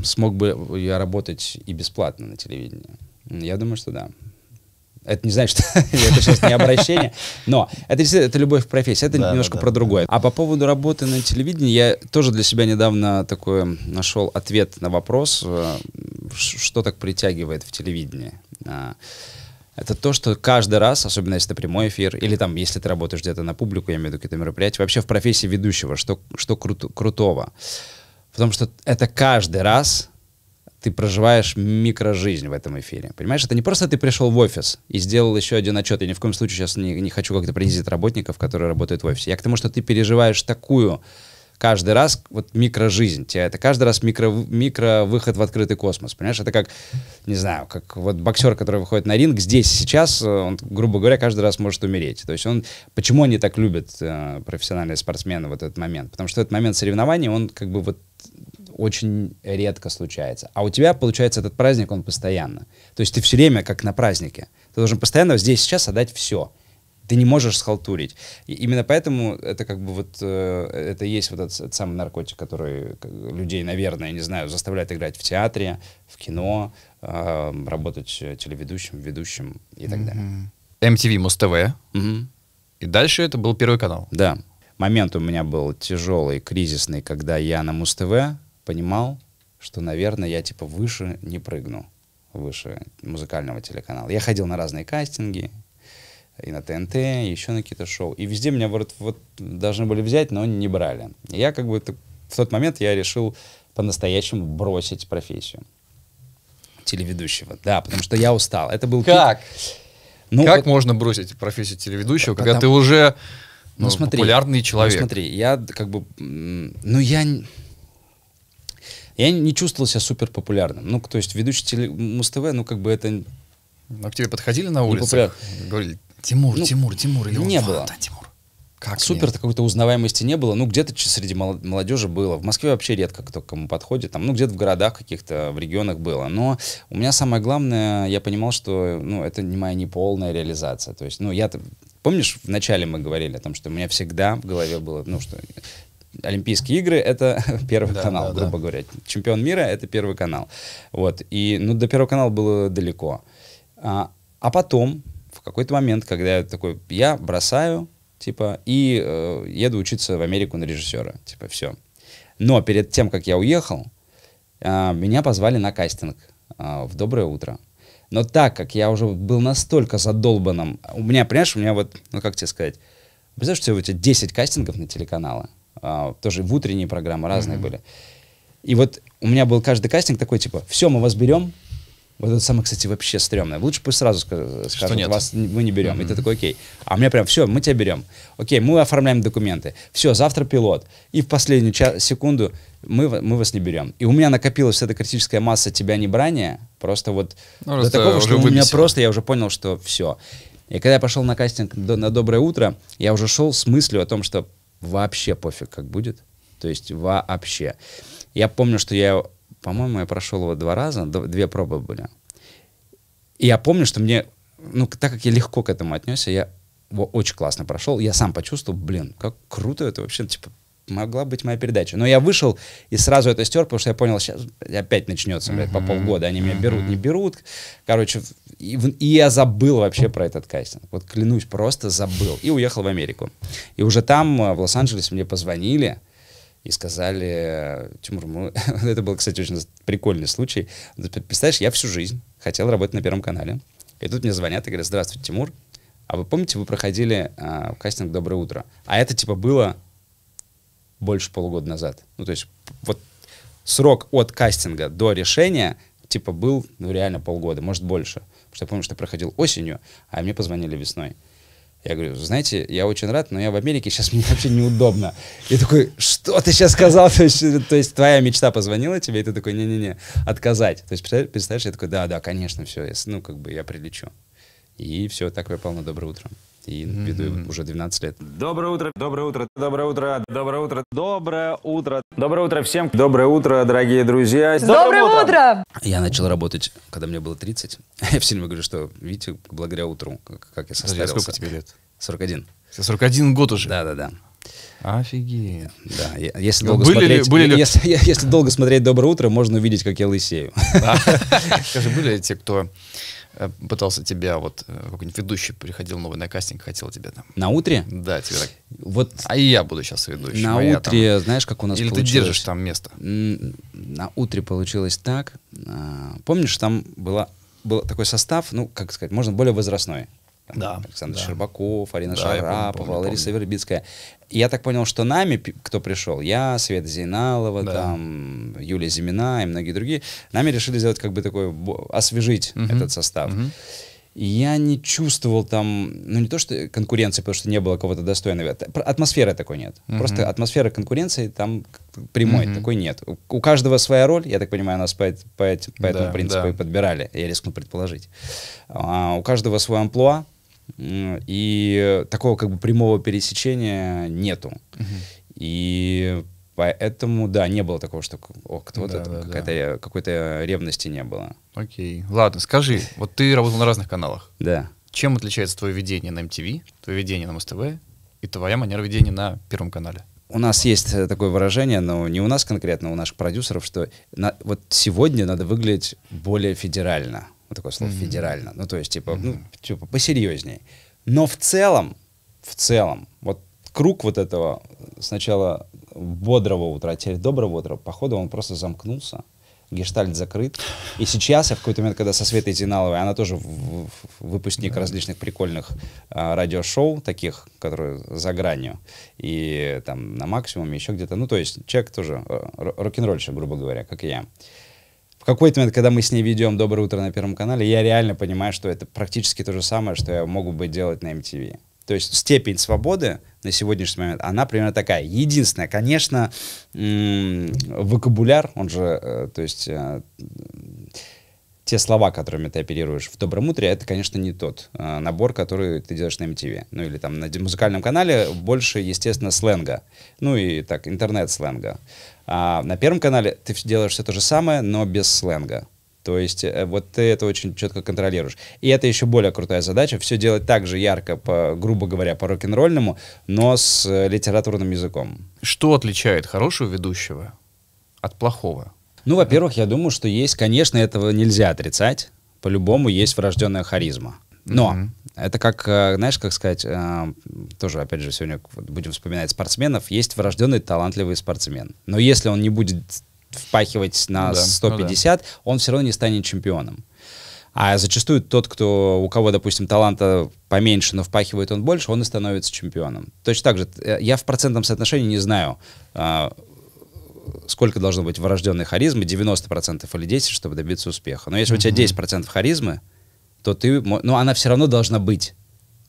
смог бы я работать и бесплатно на телевидении. Я думаю, что да. Это не значит, что это сейчас не обращение, но это действительно это любовь к профессии, это да, немножко да, про другое. Да. А по поводу работы на телевидении, я тоже для себя недавно такой нашел ответ на вопрос, э, что так притягивает в телевидении. А, это то, что каждый раз, особенно если это прямой эфир, или там, если ты работаешь где-то на публику, я имею в виду какие-то мероприятия, вообще в профессии ведущего, что, что круто крутого. Потому что это каждый раз ты проживаешь микрожизнь в этом эфире. Понимаешь, это не просто ты пришел в офис и сделал еще один отчет. Я ни в коем случае сейчас не, не хочу как-то принизить работников, которые работают в офисе. Я к тому, что ты переживаешь такую каждый раз вот микрожизнь. Тебя это каждый раз микро, микро выход в открытый космос. Понимаешь, это как, не знаю, как вот боксер, который выходит на ринг здесь сейчас, он, грубо говоря, каждый раз может умереть. То есть он, почему они так любят э, профессиональные спортсмены вот этот момент? Потому что этот момент соревнований, он как бы вот очень редко случается. А у тебя, получается, этот праздник, он постоянно. То есть ты все время как на празднике. Ты должен постоянно здесь сейчас отдать все. Ты не можешь схалтурить. И именно поэтому это как бы вот, э, это есть вот этот, этот самый наркотик, который людей, наверное, не знаю, заставляет играть в театре, в кино, эм, работать телеведущим, ведущим и так mm-hmm. далее. MTV Муз ТВ. Mm-hmm. И дальше это был Первый канал. Да момент у меня был тяжелый, кризисный, когда я на Муз-ТВ понимал, что, наверное, я типа выше не прыгну, выше музыкального телеканала. Я ходил на разные кастинги, и на ТНТ, и еще на какие-то шоу. И везде меня вот, вот должны были взять, но не брали. И я как бы в тот момент я решил по-настоящему бросить профессию телеведущего. Да, потому что я устал. Это был как? Ну, как вот... можно бросить профессию телеведущего, Потому... когда ты уже ну, ну, смотри, популярный ну, человек? Ну, смотри, я как бы, ну я я не чувствовал себя супер популярным. Ну, то есть ведущий теле... Муз-ТВ, ну, как бы это... А к тебе подходили на улице? Говорили, Тимур, ну, Тимур, Тимур, или не было. Фанта, Тимур. Как Супер нет? какой-то узнаваемости не было. Ну, где-то среди молодежи было. В Москве вообще редко кто к кому подходит. Там, ну, где-то в городах каких-то, в регионах было. Но у меня самое главное, я понимал, что, ну, это не моя неполная реализация. То есть, ну, я Помнишь, вначале мы говорили о том, что у меня всегда в голове было, ну, что Олимпийские игры — это Первый да, канал, да, грубо да. говоря. Чемпион мира — это Первый канал. Вот. И ну, до Первого канала было далеко. А, а потом, в какой-то момент, когда я такой, я бросаю, типа, и э, еду учиться в Америку на режиссера. Типа, все. Но перед тем, как я уехал, э, меня позвали на кастинг э, в «Доброе утро». Но так как я уже был настолько задолбанным, у меня, понимаешь, у меня вот, ну как тебе сказать, представляешь, что у тебя 10 кастингов на телеканалы — а, тоже в утренние программы разные mm-hmm. были. И вот у меня был каждый кастинг такой, типа, все, мы вас берем. Вот это самое, кстати, вообще стрёмное. Лучше пусть сразу скажут, нет. вас мы не берем. Mm-hmm. И ты такой, окей. А у меня прям, все, мы тебя берем. Окей, мы оформляем документы. Все, завтра пилот. И в последнюю секунду мы, мы вас не берем. И у меня накопилась эта критическая масса тебя не брания. Просто вот ну, до такого, что у меня просто, я уже понял, что все. И когда я пошел на кастинг на «Доброе утро», я уже шел с мыслью о том, что вообще пофиг, как будет. То есть вообще. Я помню, что я, по-моему, я прошел его два раза, две пробы были. И я помню, что мне, ну, так как я легко к этому отнесся, я его очень классно прошел. Я сам почувствовал, блин, как круто это вообще, типа, могла быть моя передача. Но я вышел и сразу это стер, потому что я понял, сейчас опять начнется, блядь, по полгода. Они меня берут, не берут. Короче, и, и я забыл вообще про этот кастинг. Вот клянусь, просто забыл. И уехал в Америку. И уже там, э, в Лос-Анджелесе, мне позвонили и сказали, «Э, Тимур, мы... это был, кстати, очень прикольный случай. Представляешь, я всю жизнь хотел работать на Первом канале. И тут мне звонят и говорят, здравствуйте, Тимур. А вы помните, вы проходили а, кастинг «Доброе утро»? А это типа было больше полугода назад. Ну, то есть вот срок от кастинга до решения, типа, был, ну, реально полгода, может, больше. Потому что я помню, что я проходил осенью, а мне позвонили весной. Я говорю, знаете, я очень рад, но я в Америке, сейчас мне вообще неудобно. И такой, что ты сейчас сказал? То есть, то есть твоя мечта позвонила тебе, и ты такой, не-не-не, отказать. То есть представляешь, я такой, да-да, конечно, все, я, ну, как бы я прилечу. И все, так я на доброе утро и веду mm-hmm. уже 12 лет. Доброе утро, доброе утро, доброе утро, доброе утро, доброе утро. Доброе утро всем. Доброе утро, дорогие друзья. Доброе, доброе утро. утро! Я начал работать, когда мне было 30. Я все время говорю, что, видите, благодаря утру, как, как я состарился. Подожди, а сколько тебе лет? 41. 41 год уже? Да-да-да. Офигеть. Да, если ну, долго, были смотреть, ли, были ли... Если, если долго смотреть «Доброе утро», можно увидеть, как я лысею. Скажи, были ли те, кто Э, пытался тебя, вот э, какой-нибудь ведущий приходил новый на кастинг, хотел тебя там. На утре? Да, тебе так. Вот. А я буду сейчас ведущим. На а утре, там... знаешь, как у нас Или получилось? ты держишь там место? На утре получилось так. А, помнишь, там была, был такой состав, ну, как сказать, можно более возрастной да, Александр да. Щербаков, Арина да, Шарапова, помню, помню, Лариса Вербицкая. Я так понял, что нами, кто пришел, я, Света Зейналова, да. там, Юлия Зимина и многие другие, нами решили сделать как бы такой, освежить угу. этот состав. Угу я не чувствовал там, ну не то что конкуренции, потому что не было кого-то достойного, атмосферы такой нет. Mm-hmm. Просто атмосфера конкуренции там прямой mm-hmm. такой нет. У, у каждого своя роль, я так понимаю, нас по, по, по этому да, принципу да. и подбирали, я рискну предположить. А, у каждого свой амплуа, и такого как бы прямого пересечения нету. Mm-hmm. И Поэтому, да, не было такого, что о, кто-то, да, да, какая-то, да. Э, какой-то ревности не было. Окей. Ладно, скажи, вот ты работал на разных каналах. Да. Чем отличается твое ведение на MTV, твое ведение на МСТВ и твоя манера ведения на Первом канале? У нас есть э, такое выражение, но не у нас конкретно, а у наших продюсеров, что на, вот сегодня надо выглядеть более федерально. Вот такое слово mm-hmm. федерально. Ну, то есть, типа, mm-hmm. ну, типа, посерьезнее. Но в целом, в целом, вот круг вот этого сначала бодрого утра, а теперь доброго утра, походу он просто замкнулся, гештальт закрыт. И сейчас я в какой-то момент, когда со Светой Зиналовой, она тоже выпускник различных прикольных а, радиошоу, таких, которые за гранью, и там на максимуме, еще где-то. Ну, то есть человек тоже э, рок-н-ролльщик, грубо говоря, как и я. В какой-то момент, когда мы с ней ведем «Доброе утро» на Первом канале, я реально понимаю, что это практически то же самое, что я могу бы делать на MTV. То есть степень свободы на сегодняшний момент, она примерно такая. Единственное, конечно, вокабуляр, он же, э, то есть э, те слова, которыми ты оперируешь в «Добром утре», это, конечно, не тот э, набор, который ты делаешь на MTV. Ну или там на музыкальном канале больше, естественно, сленга. Ну и так, интернет-сленга. А на первом канале ты делаешь все то же самое, но без сленга. То есть э, вот ты это очень четко контролируешь. И это еще более крутая задача, все делать так же ярко, по, грубо говоря, по рок-н-ролльному, но с э, литературным языком. Что отличает хорошего ведущего от плохого? Ну, во-первых, я думаю, что есть, конечно, этого нельзя отрицать. По-любому есть врожденная харизма. Но mm-hmm. это как, э, знаешь, как сказать, тоже, опять же, сегодня будем вспоминать спортсменов, есть врожденный талантливый спортсмен. Но если он не будет впахивать на ну, да. 150, ну, да. он все равно не станет чемпионом. А зачастую тот, кто, у кого, допустим, таланта поменьше, но впахивает он больше, он и становится чемпионом. Точно так же, э, я в процентном соотношении не знаю, а, сколько должно быть врожденной харизмы, 90% или 10%, чтобы добиться успеха. Но если у тебя 10% харизмы, то ты, ну, она все равно должна быть.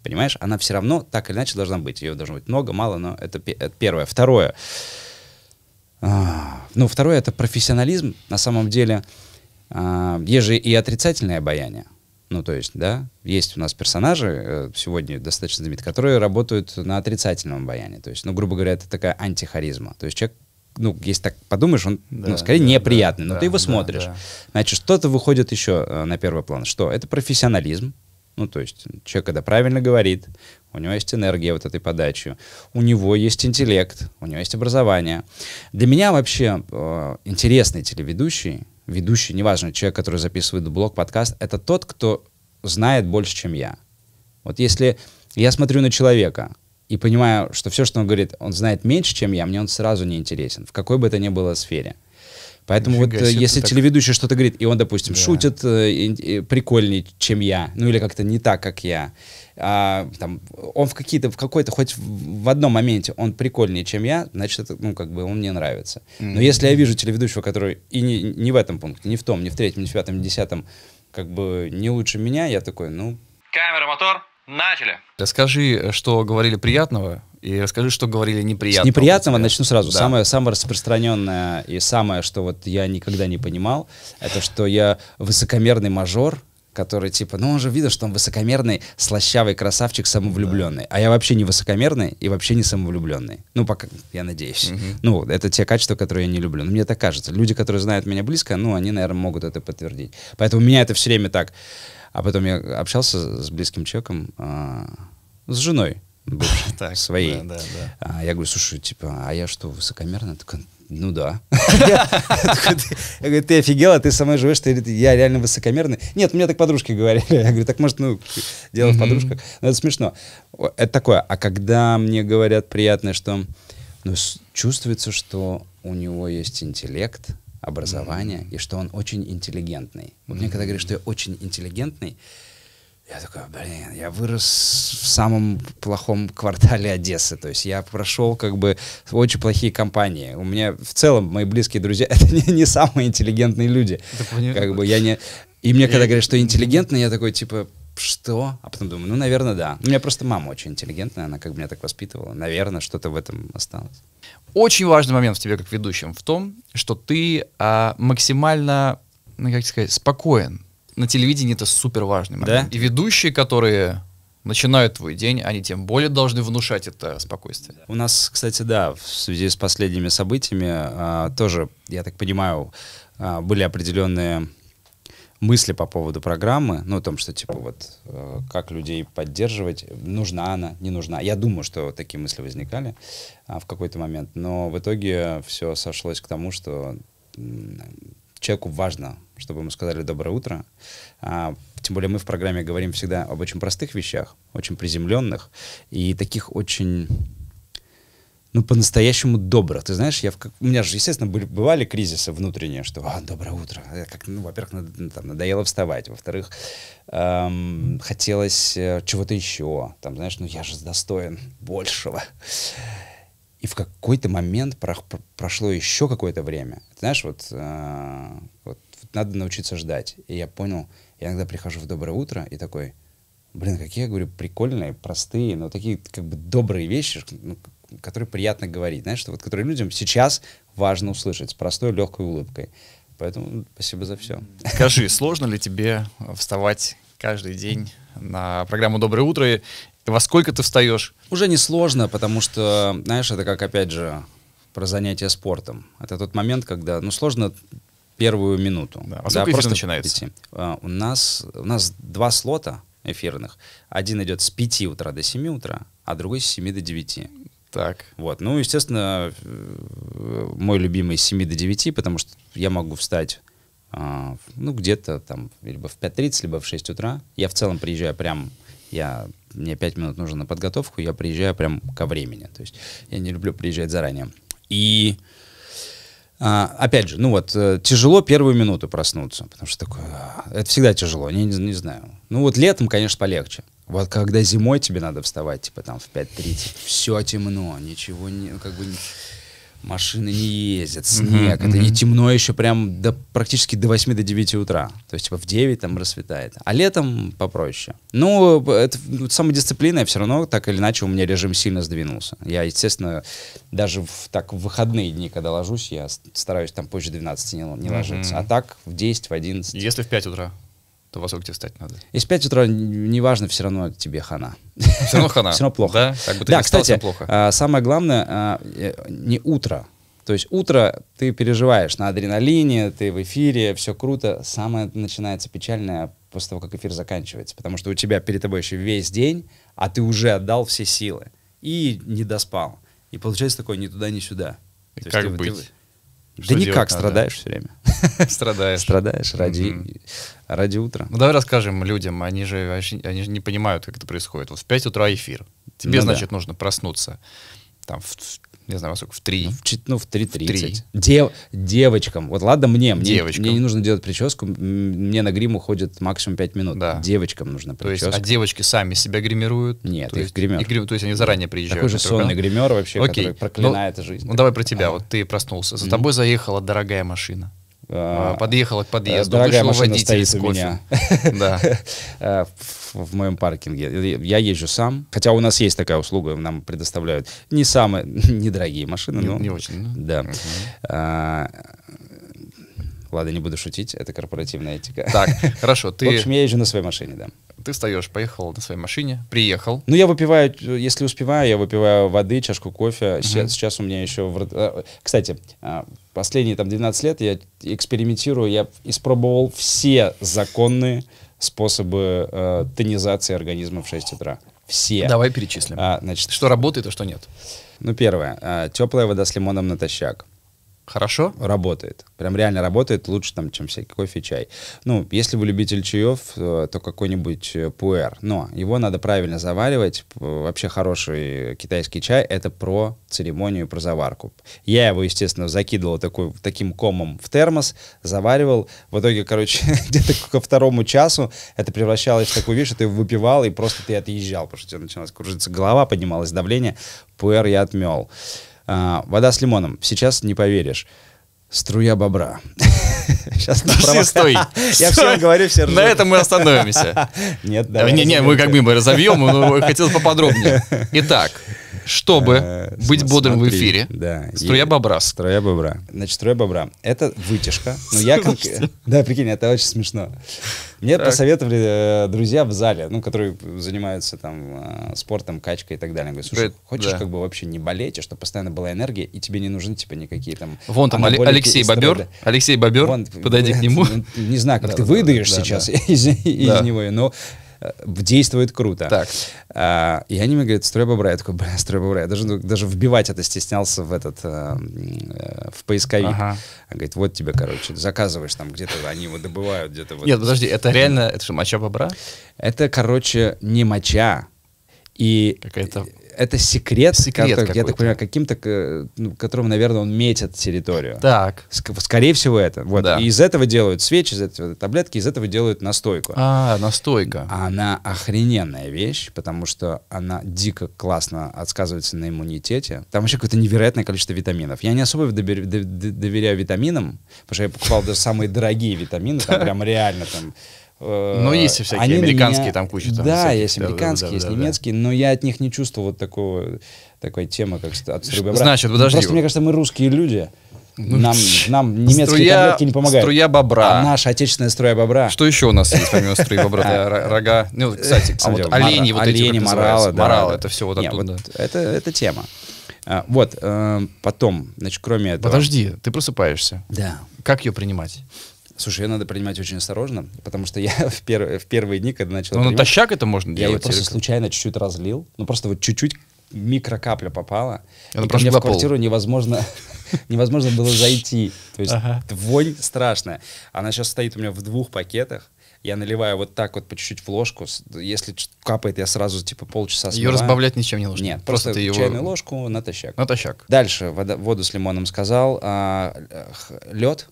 Понимаешь, она все равно так или иначе должна быть. Ее должно быть много, мало, но это, это первое. Второе. А, ну, второе — это профессионализм. На самом деле, а, есть же и отрицательное обаяние. Ну, то есть, да, есть у нас персонажи э, сегодня достаточно знаменитые, которые работают на отрицательном обаянии. То есть, ну, грубо говоря, это такая антихаризма. То есть человек ну, если так подумаешь, он, ну, да, ну, скорее, да, неприятный, да, но да, ты его смотришь. Да. Значит, что-то выходит еще э, на первый план. Что? Это профессионализм. Ну, то есть человек, когда правильно говорит, у него есть энергия вот этой подачи, у него есть интеллект, у него есть образование. Для меня вообще э, интересный телеведущий, ведущий, неважно, человек, который записывает блог, подкаст, это тот, кто знает больше, чем я. Вот если я смотрю на человека и понимаю, что все, что он говорит, он знает меньше, чем я, мне он сразу не интересен, в какой бы это ни было сфере. Поэтому Нифига вот э, если так... телеведущий что-то говорит, и он, допустим, да. шутит э, э, прикольнее, чем я, ну или как-то не так, как я, а, там, он в, какие-то, в какой-то, хоть в одном моменте он прикольнее, чем я, значит, это, ну, как бы он мне нравится. Но mm-hmm. если я вижу телеведущего, который и не, не в этом пункте, не в том, не в третьем, не в пятом, не в десятом, как бы не лучше меня, я такой, ну... Камера, мотор, начали! Расскажи, что говорили приятного, и расскажи, что говорили неприятного. С неприятного начну сразу. Да. Самое, самое распространенное и самое, что вот я никогда не понимал, это что я высокомерный мажор, который типа, ну он же видно, что он высокомерный, слащавый красавчик, самовлюбленный. Да. А я вообще не высокомерный и вообще не самовлюбленный. Ну, пока, я надеюсь. Угу. Ну, это те качества, которые я не люблю. Но мне так кажется. Люди, которые знают меня близко, ну, они, наверное, могут это подтвердить. Поэтому меня это все время так. А потом я общался с близким человеком, а, с женой бывшей, своей. Да, да, да. А я говорю, слушай, типа, а я что, высокомерный? такой ну да. Я говорю, ты офигела, ты со мной живешь, ты я реально высокомерный. Нет, мне так подружки говорили. Я говорю, так может, ну, дело в подружках. Но ну, это смешно. Это такое. А когда мне говорят приятное, что ну, чувствуется, что у него есть интеллект, образование, и что он очень интеллигентный. Вот мне когда говорят, что я очень интеллигентный, я такой, блин, я вырос в самом плохом квартале Одессы. То есть я прошел как бы очень плохие компании. У меня в целом мои близкие друзья это не, не самые интеллигентные люди. Да, Как бы я не... И мне я... когда говорят, что интеллигентный, я такой типа, что? А потом думаю, ну, наверное, да. У меня просто мама очень интеллигентная, она как бы меня так воспитывала. Наверное, что-то в этом осталось. Очень важный момент в тебе как ведущем в том, что ты а, максимально, ну, как сказать, спокоен на телевидении это супер важный момент. Да? И ведущие, которые начинают твой день, они тем более должны внушать это спокойствие. У нас, кстати, да, в связи с последними событиями а, тоже, я так понимаю, а, были определенные мысли по поводу программы, ну, о том, что, типа, вот, э, как людей поддерживать, нужна она, не нужна. Я думаю, что такие мысли возникали а, в какой-то момент, но в итоге все сошлось к тому, что человеку важно чтобы мы сказали «доброе утро». А, тем более мы в программе говорим всегда об очень простых вещах, очень приземленных и таких очень ну, по-настоящему добрых. Ты знаешь, я в, у меня же, естественно, были, бывали кризисы внутренние, что а, «доброе утро», а как, ну, во-первых, над, ну, там, надоело вставать, во-вторых, эм, хотелось э, чего-то еще, там, знаешь, ну, я же достоин большего. И в какой-то момент про- прошло еще какое-то время. Ты знаешь, вот, э, вот надо научиться ждать. И я понял, я иногда прихожу в доброе утро и такой, блин, какие, я говорю, прикольные, простые, но такие как бы добрые вещи, ну, которые приятно говорить, знаешь, что вот которые людям сейчас важно услышать с простой легкой улыбкой. Поэтому спасибо за все. Скажи, сложно ли тебе э, вставать каждый день на программу «Доброе утро»? Во сколько ты встаешь? Уже не сложно, потому что, знаешь, это как, опять же, про занятие спортом. Это тот момент, когда, ну, сложно первую минуту. Да. А сколько да, просто начинается? Uh, у нас, у нас два слота эфирных. Один идет с 5 утра до 7 утра, а другой с 7 до 9. Так. Вот. Ну, естественно, э, мой любимый с 7 до 9, потому что я могу встать uh, ну, где-то там либо в 5.30, либо в 6 утра. Я в целом приезжаю прям, я, мне 5 минут нужно на подготовку, я приезжаю прям ко времени. То есть я не люблю приезжать заранее. И а, опять же, ну вот, э, тяжело первую минуту проснуться, потому что такое, а, это всегда тяжело, не, не, не знаю. Ну вот летом, конечно, полегче. Вот когда зимой тебе надо вставать, типа там в 5.30, все темно, ничего не, как бы... Не машины не ездят, снег, mm-hmm, это mm-hmm. и темно еще прям до, практически до 8 до 9 утра. То есть типа в 9 там рассветает. А летом попроще. Ну, это ну, самодисциплина, я все равно так или иначе у меня режим сильно сдвинулся. Я, естественно, даже в, так в выходные дни, когда ложусь, я стараюсь там позже 12 не, не mm-hmm. ложиться. А так в 10, в 11. Если в 5 утра? то во сколько тебе встать надо? Если 5 утра, неважно, все равно тебе хана. Все равно хана? Все равно плохо. Да, как бы ты да, не кстати, плохо. А, самое главное, а, э, не утро. То есть утро ты переживаешь на адреналине, ты в эфире, все круто. Самое начинается печальное после того, как эфир заканчивается, потому что у тебя перед тобой еще весь день, а ты уже отдал все силы и не доспал. И получается такое ни туда, ни сюда. То как есть, быть? Ты, что да никак, надо? страдаешь все время. Страдаешь. Страдаешь ради, mm-hmm. ради утра. Ну давай расскажем людям, они же, они же не понимают, как это происходит. Вот в 5 утра эфир. Тебе, ну, значит, да. нужно проснуться там в не знаю, во сколько, в 3. Ну, в, ну, в 3.30. Дев, девочкам, вот ладно мне, мне, мне не нужно делать прическу, мне на грим уходит максимум 5 минут. Да. Девочкам нужно прическа. То есть, а девочки сами себя гримируют? Нет, то их есть, гример. Их грим, то есть они заранее приезжают. Такой же сонный гример вообще, Окей. который проклинает ну, жизнь. Ну давай про тебя, а. вот ты проснулся, за mm-hmm. тобой заехала дорогая машина. А, а, Подъехала к подъезду, Дорогая вышел водитель стоит у меня. Да. Э, в моем паркинге. Э, я езжу сам, хотя у нас есть такая услуга, нам предоставляют не самые недорогие машины, но... Не очень. Да. А, ладно, не буду шутить, это корпоративная этика. Так, хорошо, ты... В общем, я езжу на своей машине, да. Ты встаешь, поехал на своей машине, приехал. Ну, я выпиваю, э, если успеваю, я выпиваю воды, чашку кофе. Угу. Сейчас, сейчас у меня еще... В... Э, кстати, а, последние там 12 лет я экспериментирую, я испробовал все законные способы э, тонизации организма в 6 утра. Все. Давай перечислим. А, значит, что работает, а что нет. Ну, первое. А, теплая вода с лимоном натощак. Хорошо? Работает. Прям реально работает лучше, там, чем всякий кофе и чай. Ну, если вы любитель чаев, э, то какой-нибудь э, пуэр. Но его надо правильно заваривать. Вообще хороший китайский чай — это про церемонию, про заварку. Я его, естественно, закидывал такой, таким комом в термос, заваривал. В итоге, короче, где-то ко второму часу это превращалось в такую вещь, что ты выпивал, и просто ты отъезжал, потому что у тебя начиналась кружиться голова, поднималось давление. Пуэр я отмел. А, вода с лимоном. Сейчас не поверишь. Струя бобра. Сейчас на промах стой. Я все говорю, все ржут. На этом мы остановимся. Нет, э, да. Не-не, мы как бы мы разовьем, но хотелось поподробнее. Итак, чтобы э, быть бодрым в эфире, Да. струя бобра. Струя бобра. Значит, струя бобра. Это вытяжка. Ну, я... Да, прикинь, это очень смешно. Мне так. посоветовали э, друзья в зале, ну, которые занимаются там а, спортом, качкой и так далее. Я слушай, Привет, хочешь да. как бы вообще не болеть, и а чтобы постоянно была энергия, и тебе не нужны типа никакие там... Вон там Алексей Бобер, Алексей Бобер, Вон, подойди к нему. Ну, не знаю, как да, ты да, выдаешь да, сейчас да. Из, да. из него, но действует круто. Так. А, и они мне говорят, строй бобра. Я такой, бля, строй бобра. Я даже, ну, даже вбивать это стеснялся в этот, а, э, в поисковик. Ага. Он говорит, вот тебе, короче, заказываешь там где-то, они его добывают где-то. Вот. Нет, ну, подожди, это реально, это что, моча бобра? Это, короче, не моча. И... Какая-то это секрет, секрет который, я так понимаю, каким-то, ну, которым, наверное, он метит территорию. Так. Ск скорее всего это. Вот. Да. И из этого делают свечи, из этого таблетки, из этого делают настойку. А, настойка. Она охрененная вещь, потому что она дико классно отсказывается на иммунитете. Там вообще какое-то невероятное количество витаминов. Я не особо добер, доверяю витаминам, потому что я покупал даже самые дорогие витамины, там прям реально там но э, есть и всякие они американские меня... там куча. Там, да, всяких, есть американские, да, да, есть да, немецкие, да. но я от них не чувствовал вот такого, такой темы, как от Стругобра. Значит, ну, подожди. Просто, мне кажется, мы русские люди. Ну, нам, нам немецкие струя, таблетки не помогают. Струя бобра. А наша отечественная струя бобра. Что еще у нас есть, помимо струи бобра? рога. Ну, кстати, а вот олени вот эти Олени, моралы. Моралы, это все вот оттуда. Это тема. А, вот, э, потом, значит, кроме этого... Подожди, ты просыпаешься. Да. Как ее принимать? Слушай, ее надо принимать очень осторожно, потому что я в, пер в первые дни, когда начал... Ну, натощак это можно делать? Я ее просто случайно чуть-чуть разлил. Ну, просто вот чуть-чуть микрокапля попала, Она и ко мне в квартиру пол. невозможно, невозможно было зайти. То есть ага. вонь страшная. Она сейчас стоит у меня в двух пакетах. Я наливаю вот так вот по чуть-чуть в ложку. Если капает, я сразу типа полчаса смываю. Ее разбавлять ничем не нужно? Нет, просто, просто ты чайную ложку натощак. Натощак. Дальше вода, воду с лимоном сказал. А, лед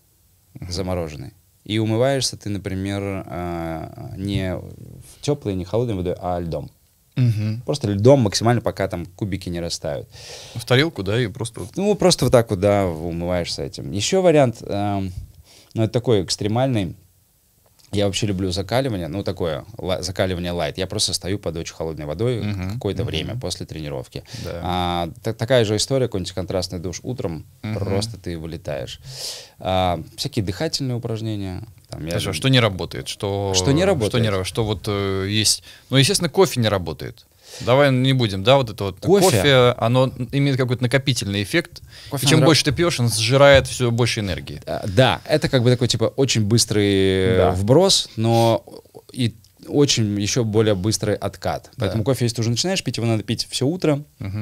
замороженный. И умываешься ты, например, а, не теплой, не холодной водой, а льдом. Угу. Просто льдом максимально, пока там кубики не растают. В тарелку, да, и просто... Ну, просто вот так вот, да, умываешься этим. Еще вариант, э, ну, это такой экстремальный, я вообще люблю закаливание, ну такое закаливание лайт. Я просто стою под очень холодной водой uh-huh, какое-то uh-huh. время после тренировки. Да. А, та- такая же история, какой-нибудь контрастный душ утром, uh-huh. просто ты вылетаешь. А, всякие дыхательные упражнения. Там, я... Хорошо, что не работает, что что не работает, что не что вот э, есть. Ну естественно кофе не работает. Давай не будем, да, вот это вот кофе, кофе оно имеет какой-то накопительный эффект. Кофе, и чем нрав... больше ты пьешь, он сжирает все больше энергии. А, да, это как бы такой типа очень быстрый э, да. вброс, но и очень еще более быстрый откат. Да. Поэтому кофе, если ты уже начинаешь пить, его надо пить все утро. Угу.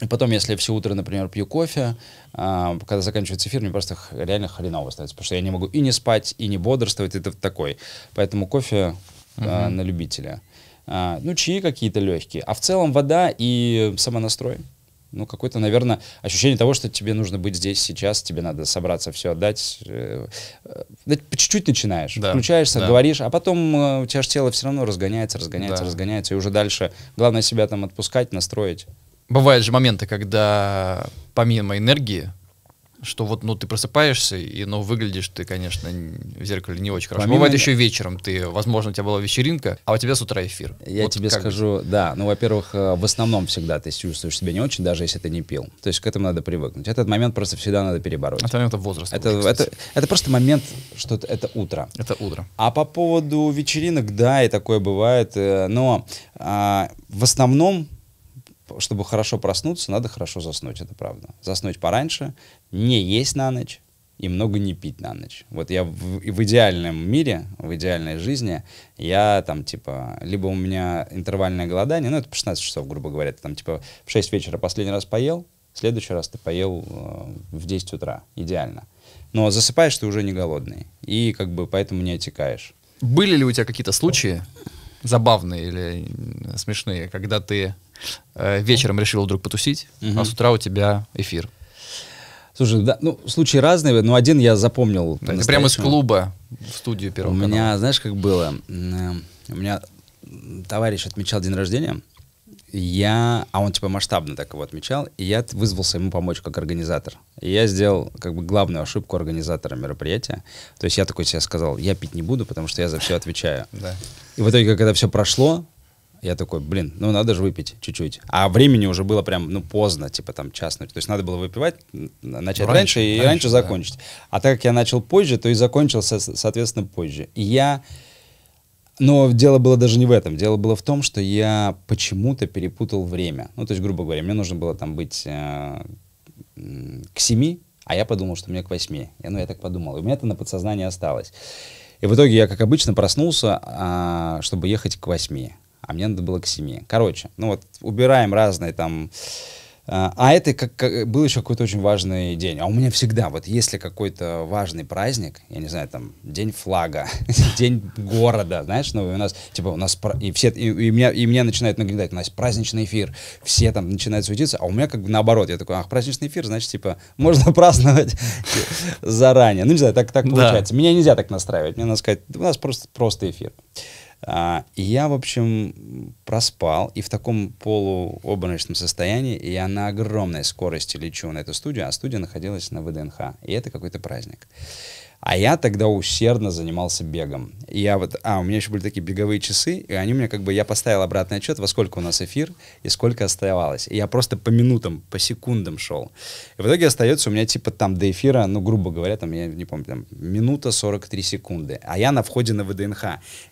И потом, если я все утро, например, пью кофе, а, когда заканчивается эфир, мне просто реально хреново становится, потому что я не могу и не спать, и не бодрствовать, и это такой. Поэтому кофе угу. а, на любителя. А, ну, чаи какие-то легкие. А в целом вода и самонастрой. Ну, какое-то, наверное, ощущение того, что тебе нужно быть здесь сейчас, тебе надо собраться, все отдать. По э, э, чуть-чуть начинаешь, да, включаешься, да. говоришь, а потом э, у тебя же тело все равно разгоняется, разгоняется, да. разгоняется, и уже дальше главное себя там отпускать, настроить. Бывают же моменты, когда помимо энергии что вот, ну, ты просыпаешься, и, ну, выглядишь ты, конечно, в зеркале не очень хорошо. Помимо... Бывает еще вечером ты, возможно, у тебя была вечеринка, а у тебя с утра эфир. Я вот тебе скажу, это? да, ну, во-первых, э, в основном всегда ты чувствуешь себя не очень, даже если ты не пил. То есть к этому надо привыкнуть. Этот момент просто всегда надо перебороть. Это момент возраст. Это, уже, это, это просто момент, что это, это утро. Это утро. А по поводу вечеринок, да, и такое бывает, э, но а, в основном чтобы хорошо проснуться, надо хорошо заснуть, это правда. Заснуть пораньше, не есть на ночь и много не пить на ночь. Вот я в, в идеальном мире, в идеальной жизни, я там, типа, либо у меня интервальное голодание, ну, это по 16 часов, грубо говоря, ты там, типа, в 6 вечера последний раз поел, в следующий раз ты поел э, в 10 утра, идеально. Но засыпаешь ты уже не голодный, и как бы поэтому не отекаешь. Были ли у тебя какие-то случаи забавные или э, смешные, когда ты э, вечером решил вдруг потусить, угу. а с утра у тебя эфир? Слушай, да, ну, случаи разные, но один я запомнил. Это прямо из клуба в студию первого У канала. меня, знаешь, как было? У меня товарищ отмечал день рождения, я, а он типа масштабно так его отмечал, и я вызвался ему помочь как организатор. И я сделал как бы главную ошибку организатора мероприятия. То есть я такой себе сказал, я пить не буду, потому что я за все отвечаю. Да. И в итоге, когда все прошло, я такой, блин, ну надо же выпить чуть-чуть. А времени уже было прям, ну, поздно, типа там час ночи. То есть надо было выпивать, начать раньше, раньше и раньше, раньше да. закончить. А так как я начал позже, то и закончил, соответственно, позже. И я... Но дело было даже не в этом. Дело было в том, что я почему-то перепутал время. Ну, то есть, грубо говоря, мне нужно было там быть э, к семи, а я подумал, что мне к восьми. Я, ну, я так подумал. И у меня это на подсознании осталось. И в итоге я, как обычно, проснулся, а, чтобы ехать к восьми а мне надо было к 7. Короче, ну вот убираем разные там... А, а это как, как, был еще какой-то очень важный день. А у меня всегда, вот если какой-то важный праздник, я не знаю, там, день флага, день города, знаешь, ну, у нас, типа, у нас, и все, и, и, меня, и меня начинают нагнетать, у нас праздничный эфир, все там начинают суетиться, а у меня как бы наоборот, я такой, ах, праздничный эфир, значит, типа, можно праздновать заранее. Ну, не знаю, так, так получается. Меня нельзя так настраивать, мне надо сказать, у нас просто, просто эфир. А, и я, в общем, проспал, и в таком полуобморочном состоянии я на огромной скорости лечу на эту студию, а студия находилась на ВДНХ, и это какой-то праздник. А я тогда усердно занимался бегом. И я вот, а, у меня еще были такие беговые часы, и они мне как бы, я поставил обратный отчет, во сколько у нас эфир и сколько оставалось. И я просто по минутам, по секундам шел. И в итоге остается у меня типа там до эфира, ну, грубо говоря, там, я не помню, там, минута 43 секунды. А я на входе на ВДНХ.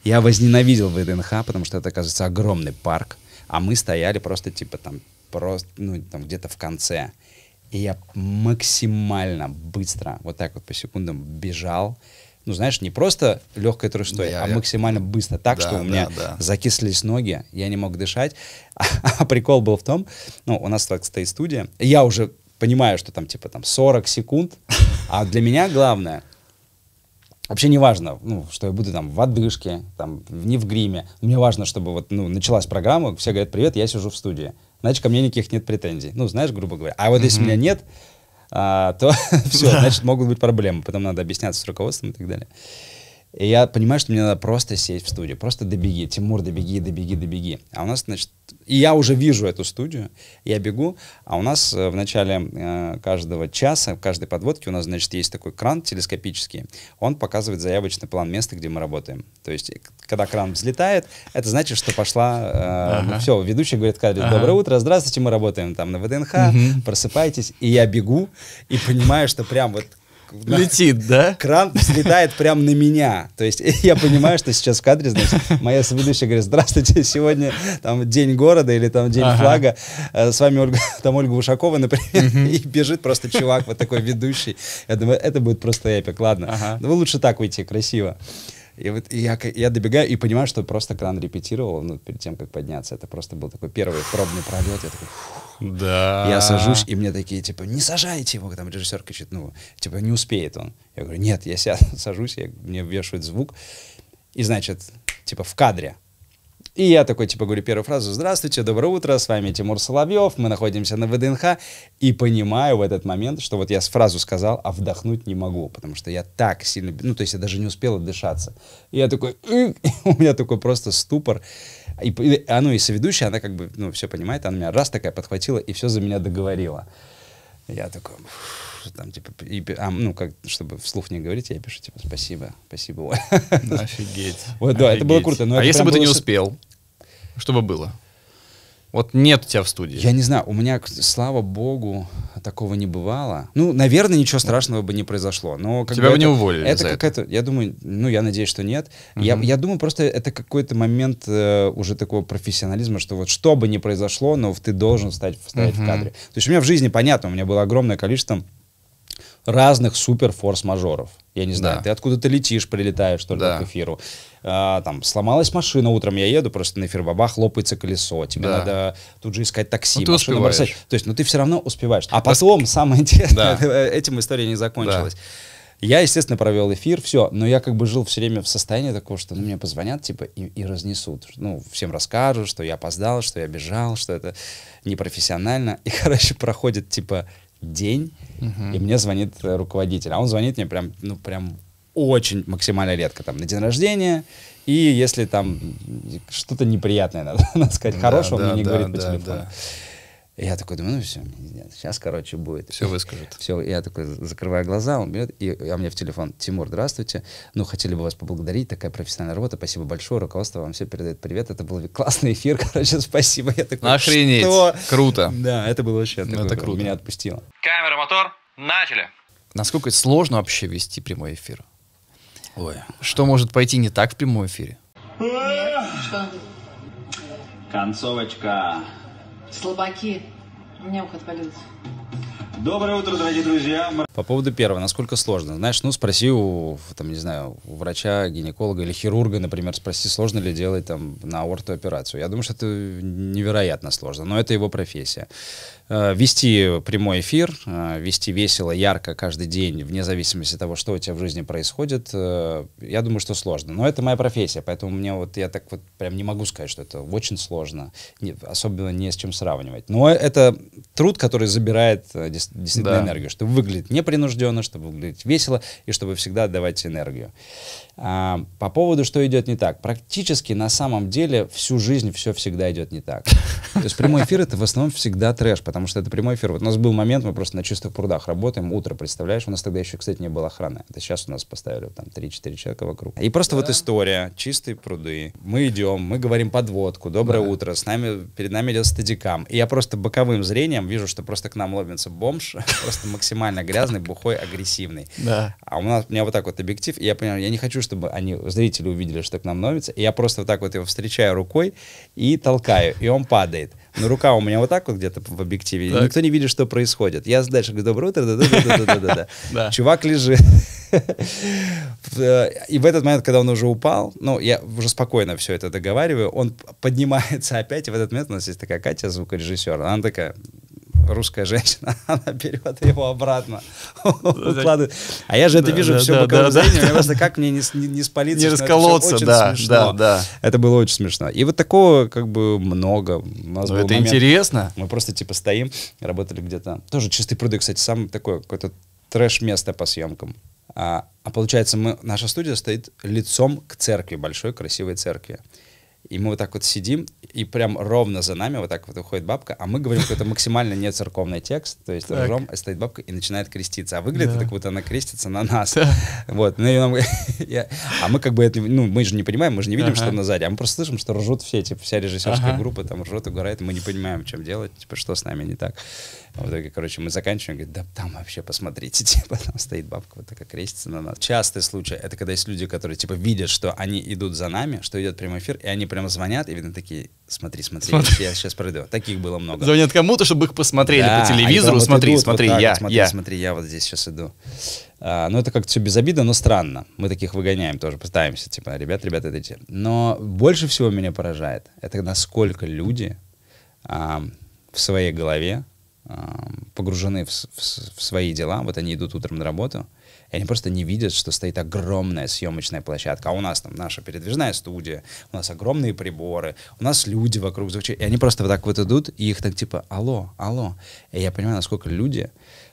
Я возненавидел ВДНХ, потому что это, оказывается, огромный парк, а мы стояли просто типа там, просто, ну, там где-то в конце. И я максимально быстро, вот так вот по секундам бежал. Ну, знаешь, не просто легкой трустой, я, а я... максимально быстро. Так, да, что у меня да, да. закислись ноги, я не мог дышать. А, а, прикол был в том, ну, у нас так стоит студия. Я уже понимаю, что там типа там 40 секунд. А для меня главное, Вообще не важно, ну, что я буду там в одышке, там, не в гриме. Мне важно, чтобы вот, ну, началась программа, все говорят «Привет, я сижу в студии» значит, ко мне никаких нет претензий. Ну, знаешь, грубо говоря. А вот mm-hmm. если меня нет, а, то все, значит, могут быть проблемы. Потом надо объясняться с руководством и так далее. И я понимаю, что мне надо просто сесть в студию, просто добеги, Тимур, добеги, добеги, добеги. А у нас, значит, и я уже вижу эту студию, я бегу, а у нас э, в начале э, каждого часа, каждой подводки у нас, значит, есть такой кран телескопический, он показывает заявочный план места, где мы работаем. То есть, э, когда кран взлетает, это значит, что пошла, э, ага. ну, все, ведущий говорит, кадре, ага. доброе утро, здравствуйте, мы работаем там на ВДНХ, угу. просыпайтесь, и я бегу, и понимаю, что прям вот летит, да? Кран взлетает прямо на меня. То есть я понимаю, что сейчас в кадре, значит, моя соведущая говорит, здравствуйте, сегодня там день города или там день ага. флага, э, с вами Ольга, там Ольга Ушакова, например, угу. и бежит просто чувак, вот такой ведущий. Я думаю, это будет просто эпик, ладно. Ага. Ну, лучше так уйти, красиво. И вот я, я добегаю и понимаю, что просто кран репетировал, ну, перед тем, как подняться. Это просто был такой первый пробный пролет. Я такой, Фух". да. Я сажусь, и мне такие, типа, не сажайте его, там режиссер кричит, ну, типа, не успеет он. Я говорю, нет, я сяду, сажусь, я, мне вешают звук. И, значит, типа, в кадре и я такой, типа, говорю первую фразу, здравствуйте, доброе утро, с вами Тимур Соловьев, мы находимся на ВДНХ, и понимаю в этот момент, что вот я фразу сказал, а вдохнуть не могу, потому что я так сильно, ну, то есть я даже не успел отдышаться. И я такой, и у меня такой просто ступор, и, и, а ну и соведущая, она как бы, ну, все понимает, она меня раз такая подхватила и все за меня договорила. Я такой... Фу там, типа, и, а, ну, как, чтобы вслух не говорить, я пишу, типа, спасибо, спасибо, Оля. Офигеть. Вот, да, Офигеть. это было круто. Но а если бы ты не успел, что бы было? Вот нет тебя в студии. Я не знаю, у меня, слава богу, такого не бывало. Ну, наверное, ничего страшного бы не произошло. Но как Тебя бы это, не уволили. Это какая-то, я думаю, ну, я надеюсь, что нет. Угу. Я, я думаю, просто это какой-то момент э, уже такого профессионализма, что вот что бы ни произошло, но ты должен встать, встать угу. в кадре. То есть у меня в жизни, понятно, у меня было огромное количество разных супер форс-мажоров. Я не знаю, да. ты откуда-то летишь, прилетаешь, что ли, да. к эфиру. А, там сломалась машина утром, я еду просто на эфир, бабах, лопается колесо. Тебе да. надо тут же искать такси, ну, ты машину бросать. То есть, ну ты все равно успеваешь. А потом, Пос... самое интересное, да. этим история не закончилась. Да. Я, естественно, провел эфир, все, но я как бы жил все время в состоянии такого, что ну, мне позвонят, типа, и, и разнесут. Ну, всем расскажут, что я опоздал, что я бежал, что это непрофессионально. И, короче, проходит, типа, день, угу. и мне звонит э, руководитель. А он звонит мне прям, ну, прям очень максимально редко, там, на день рождения, и если там что-то неприятное, надо, надо сказать, да, хорошего, да, мне не да, говорит по да, телефону. Да. И я такой думаю, ну все, нет, сейчас, короче, будет. Все выскажет. Все, я такой закрываю глаза, он бьет, и а мне в телефон, Тимур, здравствуйте, ну, хотели бы вас поблагодарить, такая профессиональная работа, спасибо большое, руководство вам все передает привет, это был классный эфир, короче, спасибо. Я такой, Охренеть, что? круто. Да, это было вообще, ну, это круто. меня отпустило. Камера, мотор, начали. Насколько сложно вообще вести прямой эфир? Ой. Что может пойти не так в прямом эфире? Концовочка слабаки. У меня ухо отвалился. Доброе утро, дорогие друзья. По поводу первого, насколько сложно? Знаешь, ну спроси у, там, не знаю, у врача, гинеколога или хирурга, например, спроси, сложно ли делать там на аорту операцию. Я думаю, что это невероятно сложно, но это его профессия. Э, вести прямой эфир, э, вести весело, ярко каждый день, вне зависимости от того, что у тебя в жизни происходит, э, я думаю, что сложно. Но это моя профессия, поэтому мне вот я так вот прям не могу сказать, что это очень сложно, не, особенно не с чем сравнивать. Но это труд, который забирает действительно да. энергию, чтобы выглядеть непринужденно, чтобы выглядеть весело и чтобы всегда отдавать энергию. А, по поводу, что идет не так. Практически на самом деле всю жизнь все всегда идет не так. То есть прямой эфир это в основном всегда трэш, потому что это прямой эфир. Вот у нас был момент, мы просто на чистых прудах работаем, утро, представляешь, у нас тогда еще, кстати, не было охраны. Это сейчас у нас поставили там 3-4 человека вокруг. И просто да. вот история, чистые пруды. Мы идем, мы говорим подводку, доброе да. утро, с нами, перед нами идет стадикам. И я просто боковым зрением вижу, что просто к нам ловится бомж, просто максимально грязный, бухой, агрессивный. Да. А у нас, у меня вот так вот объектив, и я понял, я не хочу, чтобы они, зрители увидели, что к нам новится. И я просто вот так вот его встречаю рукой и толкаю, и он падает. Но рука у меня вот так вот где-то в объективе. Так. Никто не видит, что происходит. Я дальше говорю, доброе утро, да-да-да-да-да-да. Чувак лежит. И в этот момент, когда он уже упал, ну, я уже спокойно все это договариваю, он поднимается опять, и в этот момент у нас есть такая Катя, звукорежиссер, она такая, русская женщина, она берет его обратно, ну, укладывает. А я же это вижу все боковым зрением, просто как мне не спалиться. Не расколоться, да, да, да. Это было очень смешно. И вот такого как бы много. Ну, это интересно. Мы просто типа стоим, работали где-то. Тоже чистый пруды, кстати, сам такой какой-то трэш-место по съемкам. А, а получается, мы, наша студия стоит лицом к церкви, большой красивой церкви и мы вот так вот сидим, и прям ровно за нами вот так вот уходит бабка, а мы говорим какой-то максимально не церковный текст, то есть так. ржем, стоит бабка и начинает креститься, а выглядит да. это, как будто она крестится на нас. Да. Вот, ну, и нам, я, а мы как бы это, ну, мы же не понимаем, мы же не видим, ага. что на сзади, а мы просто слышим, что ржут все, типа, вся режиссерская ага. группа там ржет, угорает, мы не понимаем, чем делать, типа, что с нами не так. А в итоге, короче, мы заканчиваем, говорит, да там вообще посмотрите, типа, там стоит бабка вот такая крестится на нас. Частый случай, это когда есть люди, которые, типа, видят, что они идут за нами, что идет прямой эфир, и они прямо звонят, и видно такие, смотри, смотри, смотри. я сейчас пройду. Таких было много. Звонят кому-то, чтобы их посмотрели да, по телевизору, там, смотри, вот смотри, вот так, я, смотри, я. смотри, я вот здесь сейчас иду. А, ну, это как-то все без обида, но странно. Мы таких выгоняем тоже, пытаемся, типа, ребят, ребят, идите. Но больше всего меня поражает, это насколько люди а, в своей голове погружены в, в, в свои дела, вот они идут утром на работу, и они просто не видят, что стоит огромная съемочная площадка, а у нас там наша передвижная студия, у нас огромные приборы, у нас люди вокруг звучат, и они просто вот так вот идут, и их так типа «Алло, алло». И я понимаю, насколько люди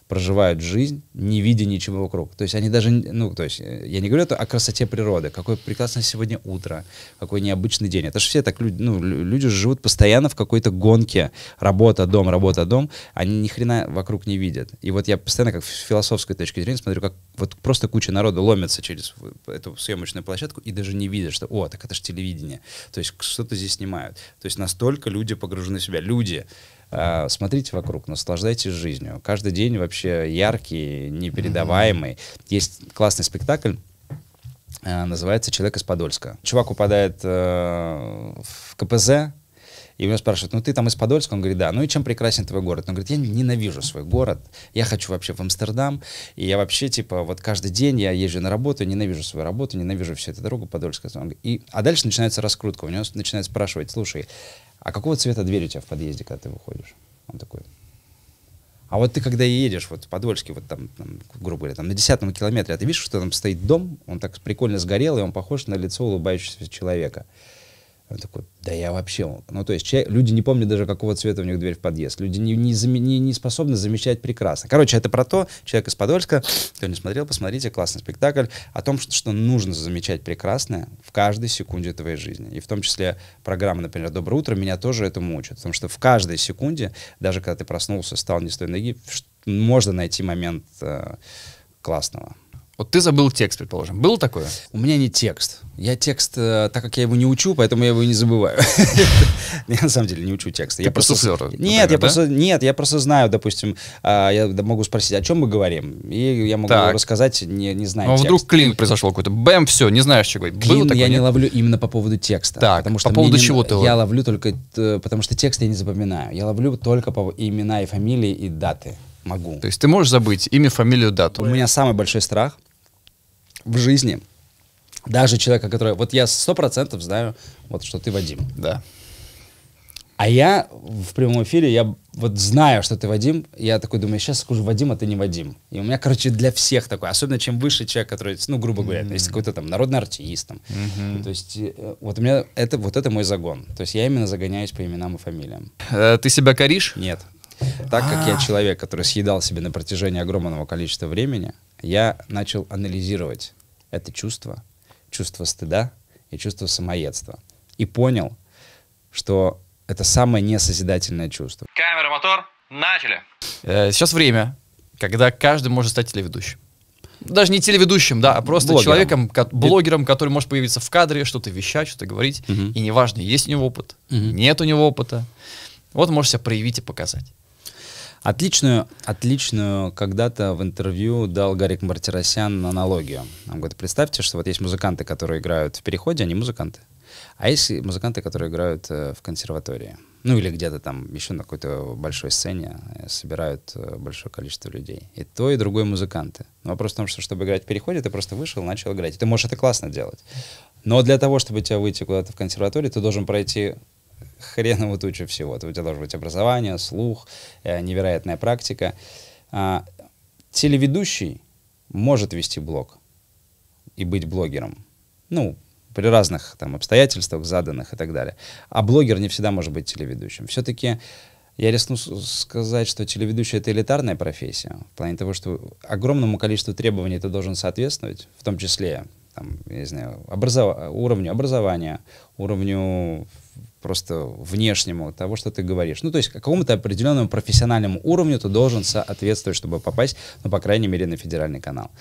проживают жизнь, не видя ничего вокруг. То есть они даже, ну, то есть э, я не говорю о красоте природы, какое прекрасное сегодня утро, какой необычный день. Это же все так, ну, люди, ну, люди живут постоянно в какой-то гонке, работа, дом, работа, дом, они ни хрена вокруг не видят. И вот я постоянно, как с философской точки зрения, смотрю, как вот просто куча народа ломится через эту съемочную площадку и даже не видят, что, о, так это же телевидение. То есть что-то здесь снимают. То есть настолько люди погружены в себя. Люди, Э, смотрите вокруг, наслаждайтесь жизнью. Каждый день вообще яркий, непередаваемый. Mm-hmm. Есть классный спектакль, э, называется «Человек из Подольска». Чувак упадает э, в КПЗ, и у него спрашивают, ну ты там из Подольска? Он говорит, да. Ну и чем прекрасен твой город? Он говорит, я ненавижу свой город. Я хочу вообще в Амстердам. И я вообще, типа, вот каждый день я езжу на работу, ненавижу свою работу, ненавижу всю эту дорогу Подольска. И, а дальше начинается раскрутка. У него начинают спрашивать, слушай, а какого цвета дверь у тебя в подъезде, когда ты выходишь? Он такой, а вот ты когда едешь вот по Подольске, вот там, там, грубо говоря, там на десятом километре, а ты видишь, что там стоит дом, он так прикольно сгорел, и он похож на лицо улыбающегося человека. Он такой, да я вообще... Ну, то есть человек, люди не помнят даже, какого цвета у них дверь в подъезд. Люди не, не, не, не способны замечать прекрасно. Короче, это про то, человек из Подольска, кто не смотрел, посмотрите, классный спектакль, о том, что, что нужно замечать прекрасное в каждой секунде твоей жизни. И в том числе программа, например, «Доброе утро» меня тоже этому учит. Потому что в каждой секунде, даже когда ты проснулся, стал не с той ноги, можно найти момент э, классного. Вот ты забыл текст, предположим. Был такое? У меня не текст. Я текст, э, так как я его не учу, поэтому я его не забываю. Я на самом деле не учу текст. Я просто Нет, я просто нет, я просто знаю, допустим, а, я могу спросить, о чем мы говорим, и я могу рассказать, не не знаю. Ну, а вдруг клин произошел какой-то, бэм, все, не знаешь чего. Клин я не ловлю именно по поводу текста. Так. Потому а что по поводу чего ты? Я ловлю только, потому что текст я не запоминаю. Я ловлю только по имена и фамилии и даты. Могу. То есть ты можешь забыть имя, фамилию, дату. У меня самый большой страх — в жизни даже человека, который... Вот я сто процентов знаю, вот что ты Вадим. Да. А я в прямом эфире, я вот знаю, что ты Вадим, я такой думаю, сейчас скажу Вадим, а ты не Вадим. И у меня, короче, для всех такой, особенно чем выше человек, который, ну, грубо говоря, mm-hmm. есть какой-то там народный артист, там. Mm-hmm. То есть э, вот у меня это, вот это мой загон. То есть я именно загоняюсь по именам и фамилиям. Э, ты себя коришь? Нет. Так как я а. человек, который съедал себе на протяжении огромного количества времени, я начал анализировать это чувство, чувство стыда и чувство самоедства. И понял, что это самое несозидательное чувство. Камера, мотор, начали. Э, сейчас время, когда каждый может стать телеведущим. Даже не телеведущим, да, а просто блогером. человеком, блогером, который может появиться в кадре, что-то вещать, что-то говорить. Угу. И неважно, есть у него опыт, угу. нет у него опыта, Вот можешь себя проявить и показать. Отличную, отличную когда-то в интервью дал Гарик Мартиросян аналогию. Он говорит, представьте, что вот есть музыканты, которые играют в переходе, они музыканты. А есть музыканты, которые играют э, в консерватории. Ну или где-то там еще на какой-то большой сцене э, собирают э, большое количество людей. И то, и другое музыканты. Но вопрос в том, что чтобы играть в переходе, ты просто вышел, начал играть. И ты можешь это классно делать. Но для того, чтобы тебя выйти куда-то в консерваторию, ты должен пройти хреново туча всего. у тебя должно быть образование, слух, э, невероятная практика. А, телеведущий может вести блог и быть блогером. Ну, при разных там обстоятельствах, заданных и так далее. А блогер не всегда может быть телеведущим. Все-таки я рискну сказать, что телеведущий — это элитарная профессия, в плане того, что огромному количеству требований ты должен соответствовать, в том числе там, я не знаю, образов... уровню образования, уровню просто внешнему того, что ты говоришь. Ну, то есть какому-то определенному профессиональному уровню ты должен соответствовать, чтобы попасть, ну, по крайней мере, на федеральный канал.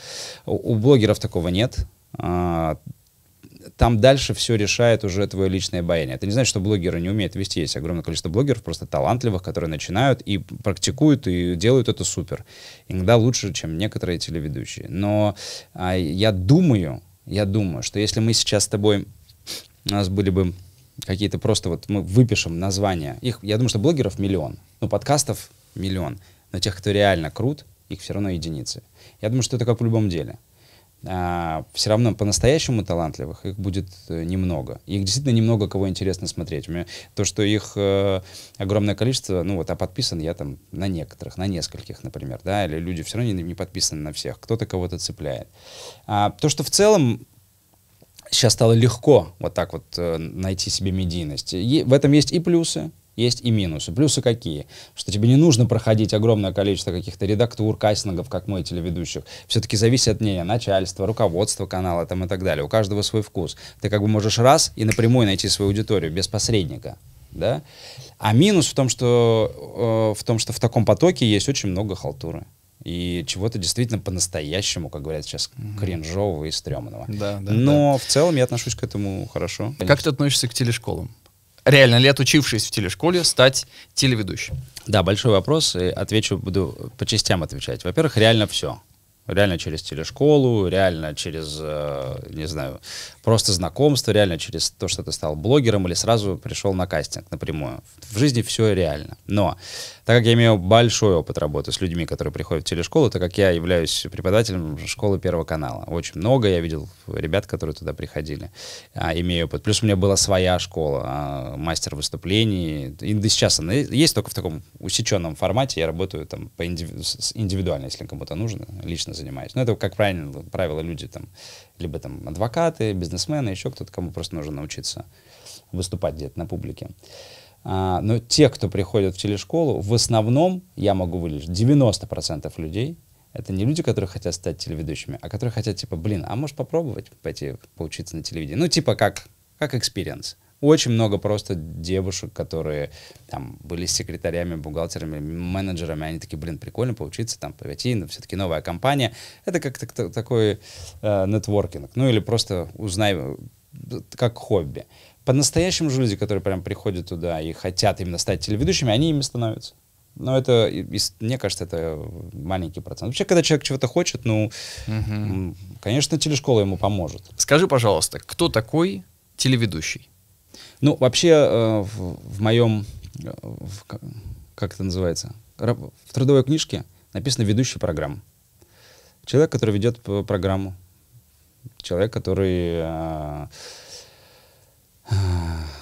У, у блогеров такого нет. А, там дальше все решает уже твое личное баяние. Это не значит, что блогеры не умеют вести. Есть огромное количество блогеров, просто талантливых, которые начинают и практикуют, и делают это супер. Иногда лучше, чем некоторые телеведущие. Но а, я думаю, я думаю, что если мы сейчас с тобой, у нас были бы какие-то просто вот мы выпишем названия. Их, я думаю, что блогеров миллион, ну, подкастов миллион, но тех, кто реально крут, их все равно единицы. Я думаю, что это как в любом деле. А, все равно по-настоящему талантливых их будет э, немного. Их действительно немного, кого интересно смотреть. У меня, то, что их э, огромное количество, ну вот, а подписан я там на некоторых, на нескольких, например, да, или люди все равно не, не подписаны на всех, кто-то кого-то цепляет. А, то, что в целом сейчас стало легко вот так вот э, найти себе медийность. в этом есть и плюсы, есть и минусы. Плюсы какие? Что тебе не нужно проходить огромное количество каких-то редактур, кастингов, как мы, телеведущих. Все-таки зависит от нее начальство, руководство канала там и так далее. У каждого свой вкус. Ты как бы можешь раз и напрямую найти свою аудиторию без посредника. Да? А минус в том, что, э, в том, что в таком потоке есть очень много халтуры и чего-то действительно по-настоящему, как говорят сейчас, кринжового и стрёмного. Да, да, Но да. в целом я отношусь к этому хорошо. Как ты относишься к телешколам? Реально ли, отучившись в телешколе, стать телеведущим? Да, большой вопрос, и отвечу, буду по частям отвечать. Во-первых, реально все реально через телешколу, реально через, э, не знаю, просто знакомство, реально через то, что ты стал блогером или сразу пришел на кастинг напрямую. В жизни все реально. Но так как я имею большой опыт работы с людьми, которые приходят в телешколу, так как я являюсь преподавателем школы Первого канала, очень много я видел ребят, которые туда приходили, а, имею опыт. Плюс у меня была своя школа, а, мастер выступлений. И до сейчас она есть только в таком усеченном формате. Я работаю там по индиви- индивидуально, если кому-то нужно, лично занимаюсь. Но это, как правило, правило, люди там либо там адвокаты, бизнесмены, еще кто-то, кому просто нужно научиться выступать где-то на публике. А, но те, кто приходят в телешколу, в основном, я могу вылечить, 90% людей, это не люди, которые хотят стать телеведущими, а которые хотят, типа, блин, а может попробовать пойти поучиться на телевидении? Ну, типа, как, как experience очень много просто девушек, которые там были секретарями, бухгалтерами, менеджерами, они такие, блин, прикольно поучиться, там, пойти, но все-таки новая компания. Это как то такой э, нетворкинг, ну или просто узнай, как хобби. По-настоящему же люди, которые прям приходят туда и хотят именно стать телеведущими, они ими становятся. Но это, мне кажется, это маленький процент. Вообще, когда человек чего-то хочет, ну, угу. конечно, телешкола ему поможет. Скажи, пожалуйста, кто такой телеведущий? Ну, вообще, э, в, моем, э, как это называется, в трудовой книжке написано «ведущий программы Человек, который ведет программу. Человек, который э,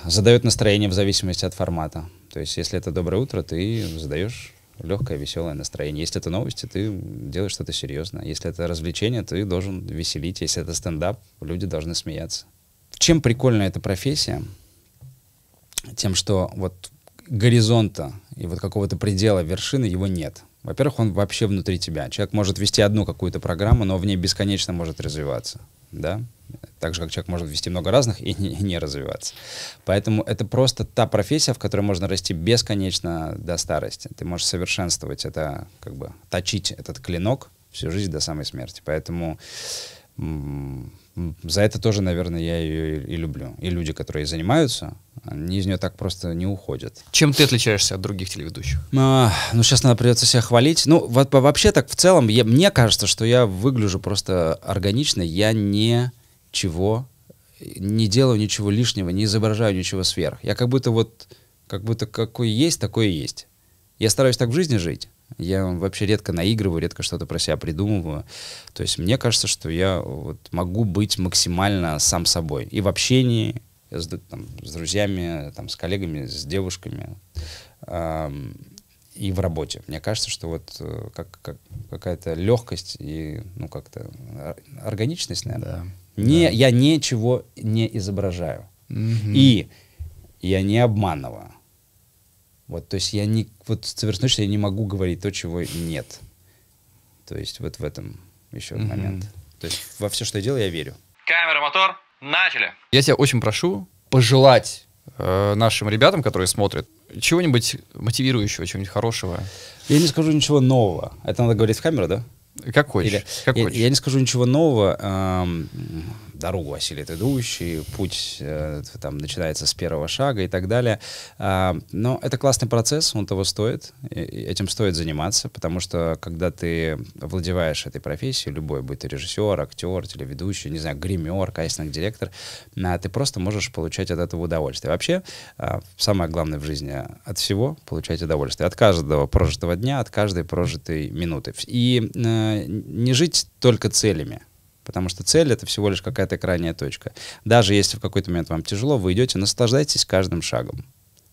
задает настроение в зависимости от формата. То есть, если это «Доброе утро», ты задаешь легкое, веселое настроение. Если это новости, ты делаешь что-то серьезное. Если это развлечение, ты должен веселить. Если это стендап, люди должны смеяться чем прикольна эта профессия? Тем, что вот горизонта и вот какого-то предела, вершины его нет. Во-первых, он вообще внутри тебя. Человек может вести одну какую-то программу, но в ней бесконечно может развиваться, да? Так же, как человек может вести много разных и не, не развиваться. Поэтому это просто та профессия, в которой можно расти бесконечно до старости. Ты можешь совершенствовать это, как бы точить этот клинок всю жизнь до самой смерти. Поэтому за это тоже, наверное, я ее и люблю. И люди, которые занимаются, они из нее так просто не уходят. Чем ты отличаешься от других телеведущих? А, ну, сейчас надо придется себя хвалить. Ну, вот, вообще так в целом, я, мне кажется, что я выгляжу просто органично. Я ничего не делаю ничего лишнего, не изображаю ничего сверх. Я как будто вот, как будто какой есть, такой и есть. Я стараюсь так в жизни жить. Я вообще редко наигрываю, редко что-то про себя придумываю. То есть мне кажется, что я вот могу быть максимально сам собой. И в общении, с, там, с друзьями, там, с коллегами, с девушками. Эм, и в работе. Мне кажется, что вот э, как, как, какая-то легкость и ну как-то органичность, наверное. Да. Не, да. Я ничего не изображаю. Угу. И я не обманываю. Вот, то есть я не, вот совершенно точно я не могу говорить то, чего нет. То есть вот в этом еще mm-hmm. момент. То есть во все, что я делаю, я верю. Камера, мотор, начали. Я тебя очень прошу пожелать э, нашим ребятам, которые смотрят, чего-нибудь мотивирующего, чего-нибудь хорошего. Я не скажу ничего нового. Это надо говорить в камеру, да? Как хочешь. Или, как я, хочешь. я не скажу ничего нового. Эм, дорогу осилит идущий, путь э, там начинается с первого шага и так далее. Э, но это классный процесс, он того стоит, и этим стоит заниматься, потому что когда ты владеваешь этой профессией, любой, будь ты режиссер, актер, телеведущий, не знаю, гример, кастинг-директор, э, а, ты просто можешь получать от этого удовольствие. Вообще, э, самое главное в жизни от всего получать удовольствие, от каждого прожитого дня, от каждой прожитой минуты. И э, не жить только целями, Потому что цель — это всего лишь какая-то крайняя точка. Даже если в какой-то момент вам тяжело, вы идете, наслаждайтесь каждым шагом.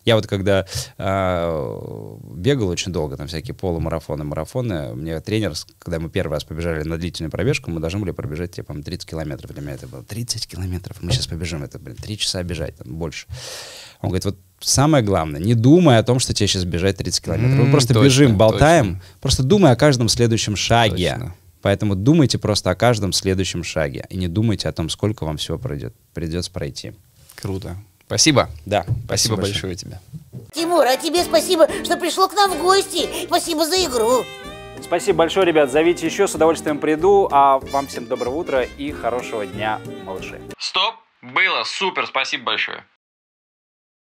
Я вот когда э, бегал очень долго, там всякие полумарафоны, марафоны, мне тренер, когда мы первый раз побежали на длительную пробежку, мы должны были пробежать, типа, 30 километров. Для меня это было 30 километров, мы сейчас побежим, это, блин, 3 часа бежать, там, больше. Он говорит, вот самое главное, не думай о том, что тебе сейчас бежать 30 километров. Мы просто точно, бежим, болтаем, точно. просто думай о каждом следующем шаге. Точно. Поэтому думайте просто о каждом следующем шаге и не думайте о том, сколько вам всего пройдет, придется пройти. Круто. Спасибо. Да. Спасибо, спасибо большое тебе. Тимур, а тебе спасибо, что пришло к нам в гости. Спасибо за игру. Спасибо большое, ребят. Зовите еще, с удовольствием приду. А вам всем доброго утра и хорошего дня, малыши. Стоп! Было супер, спасибо большое.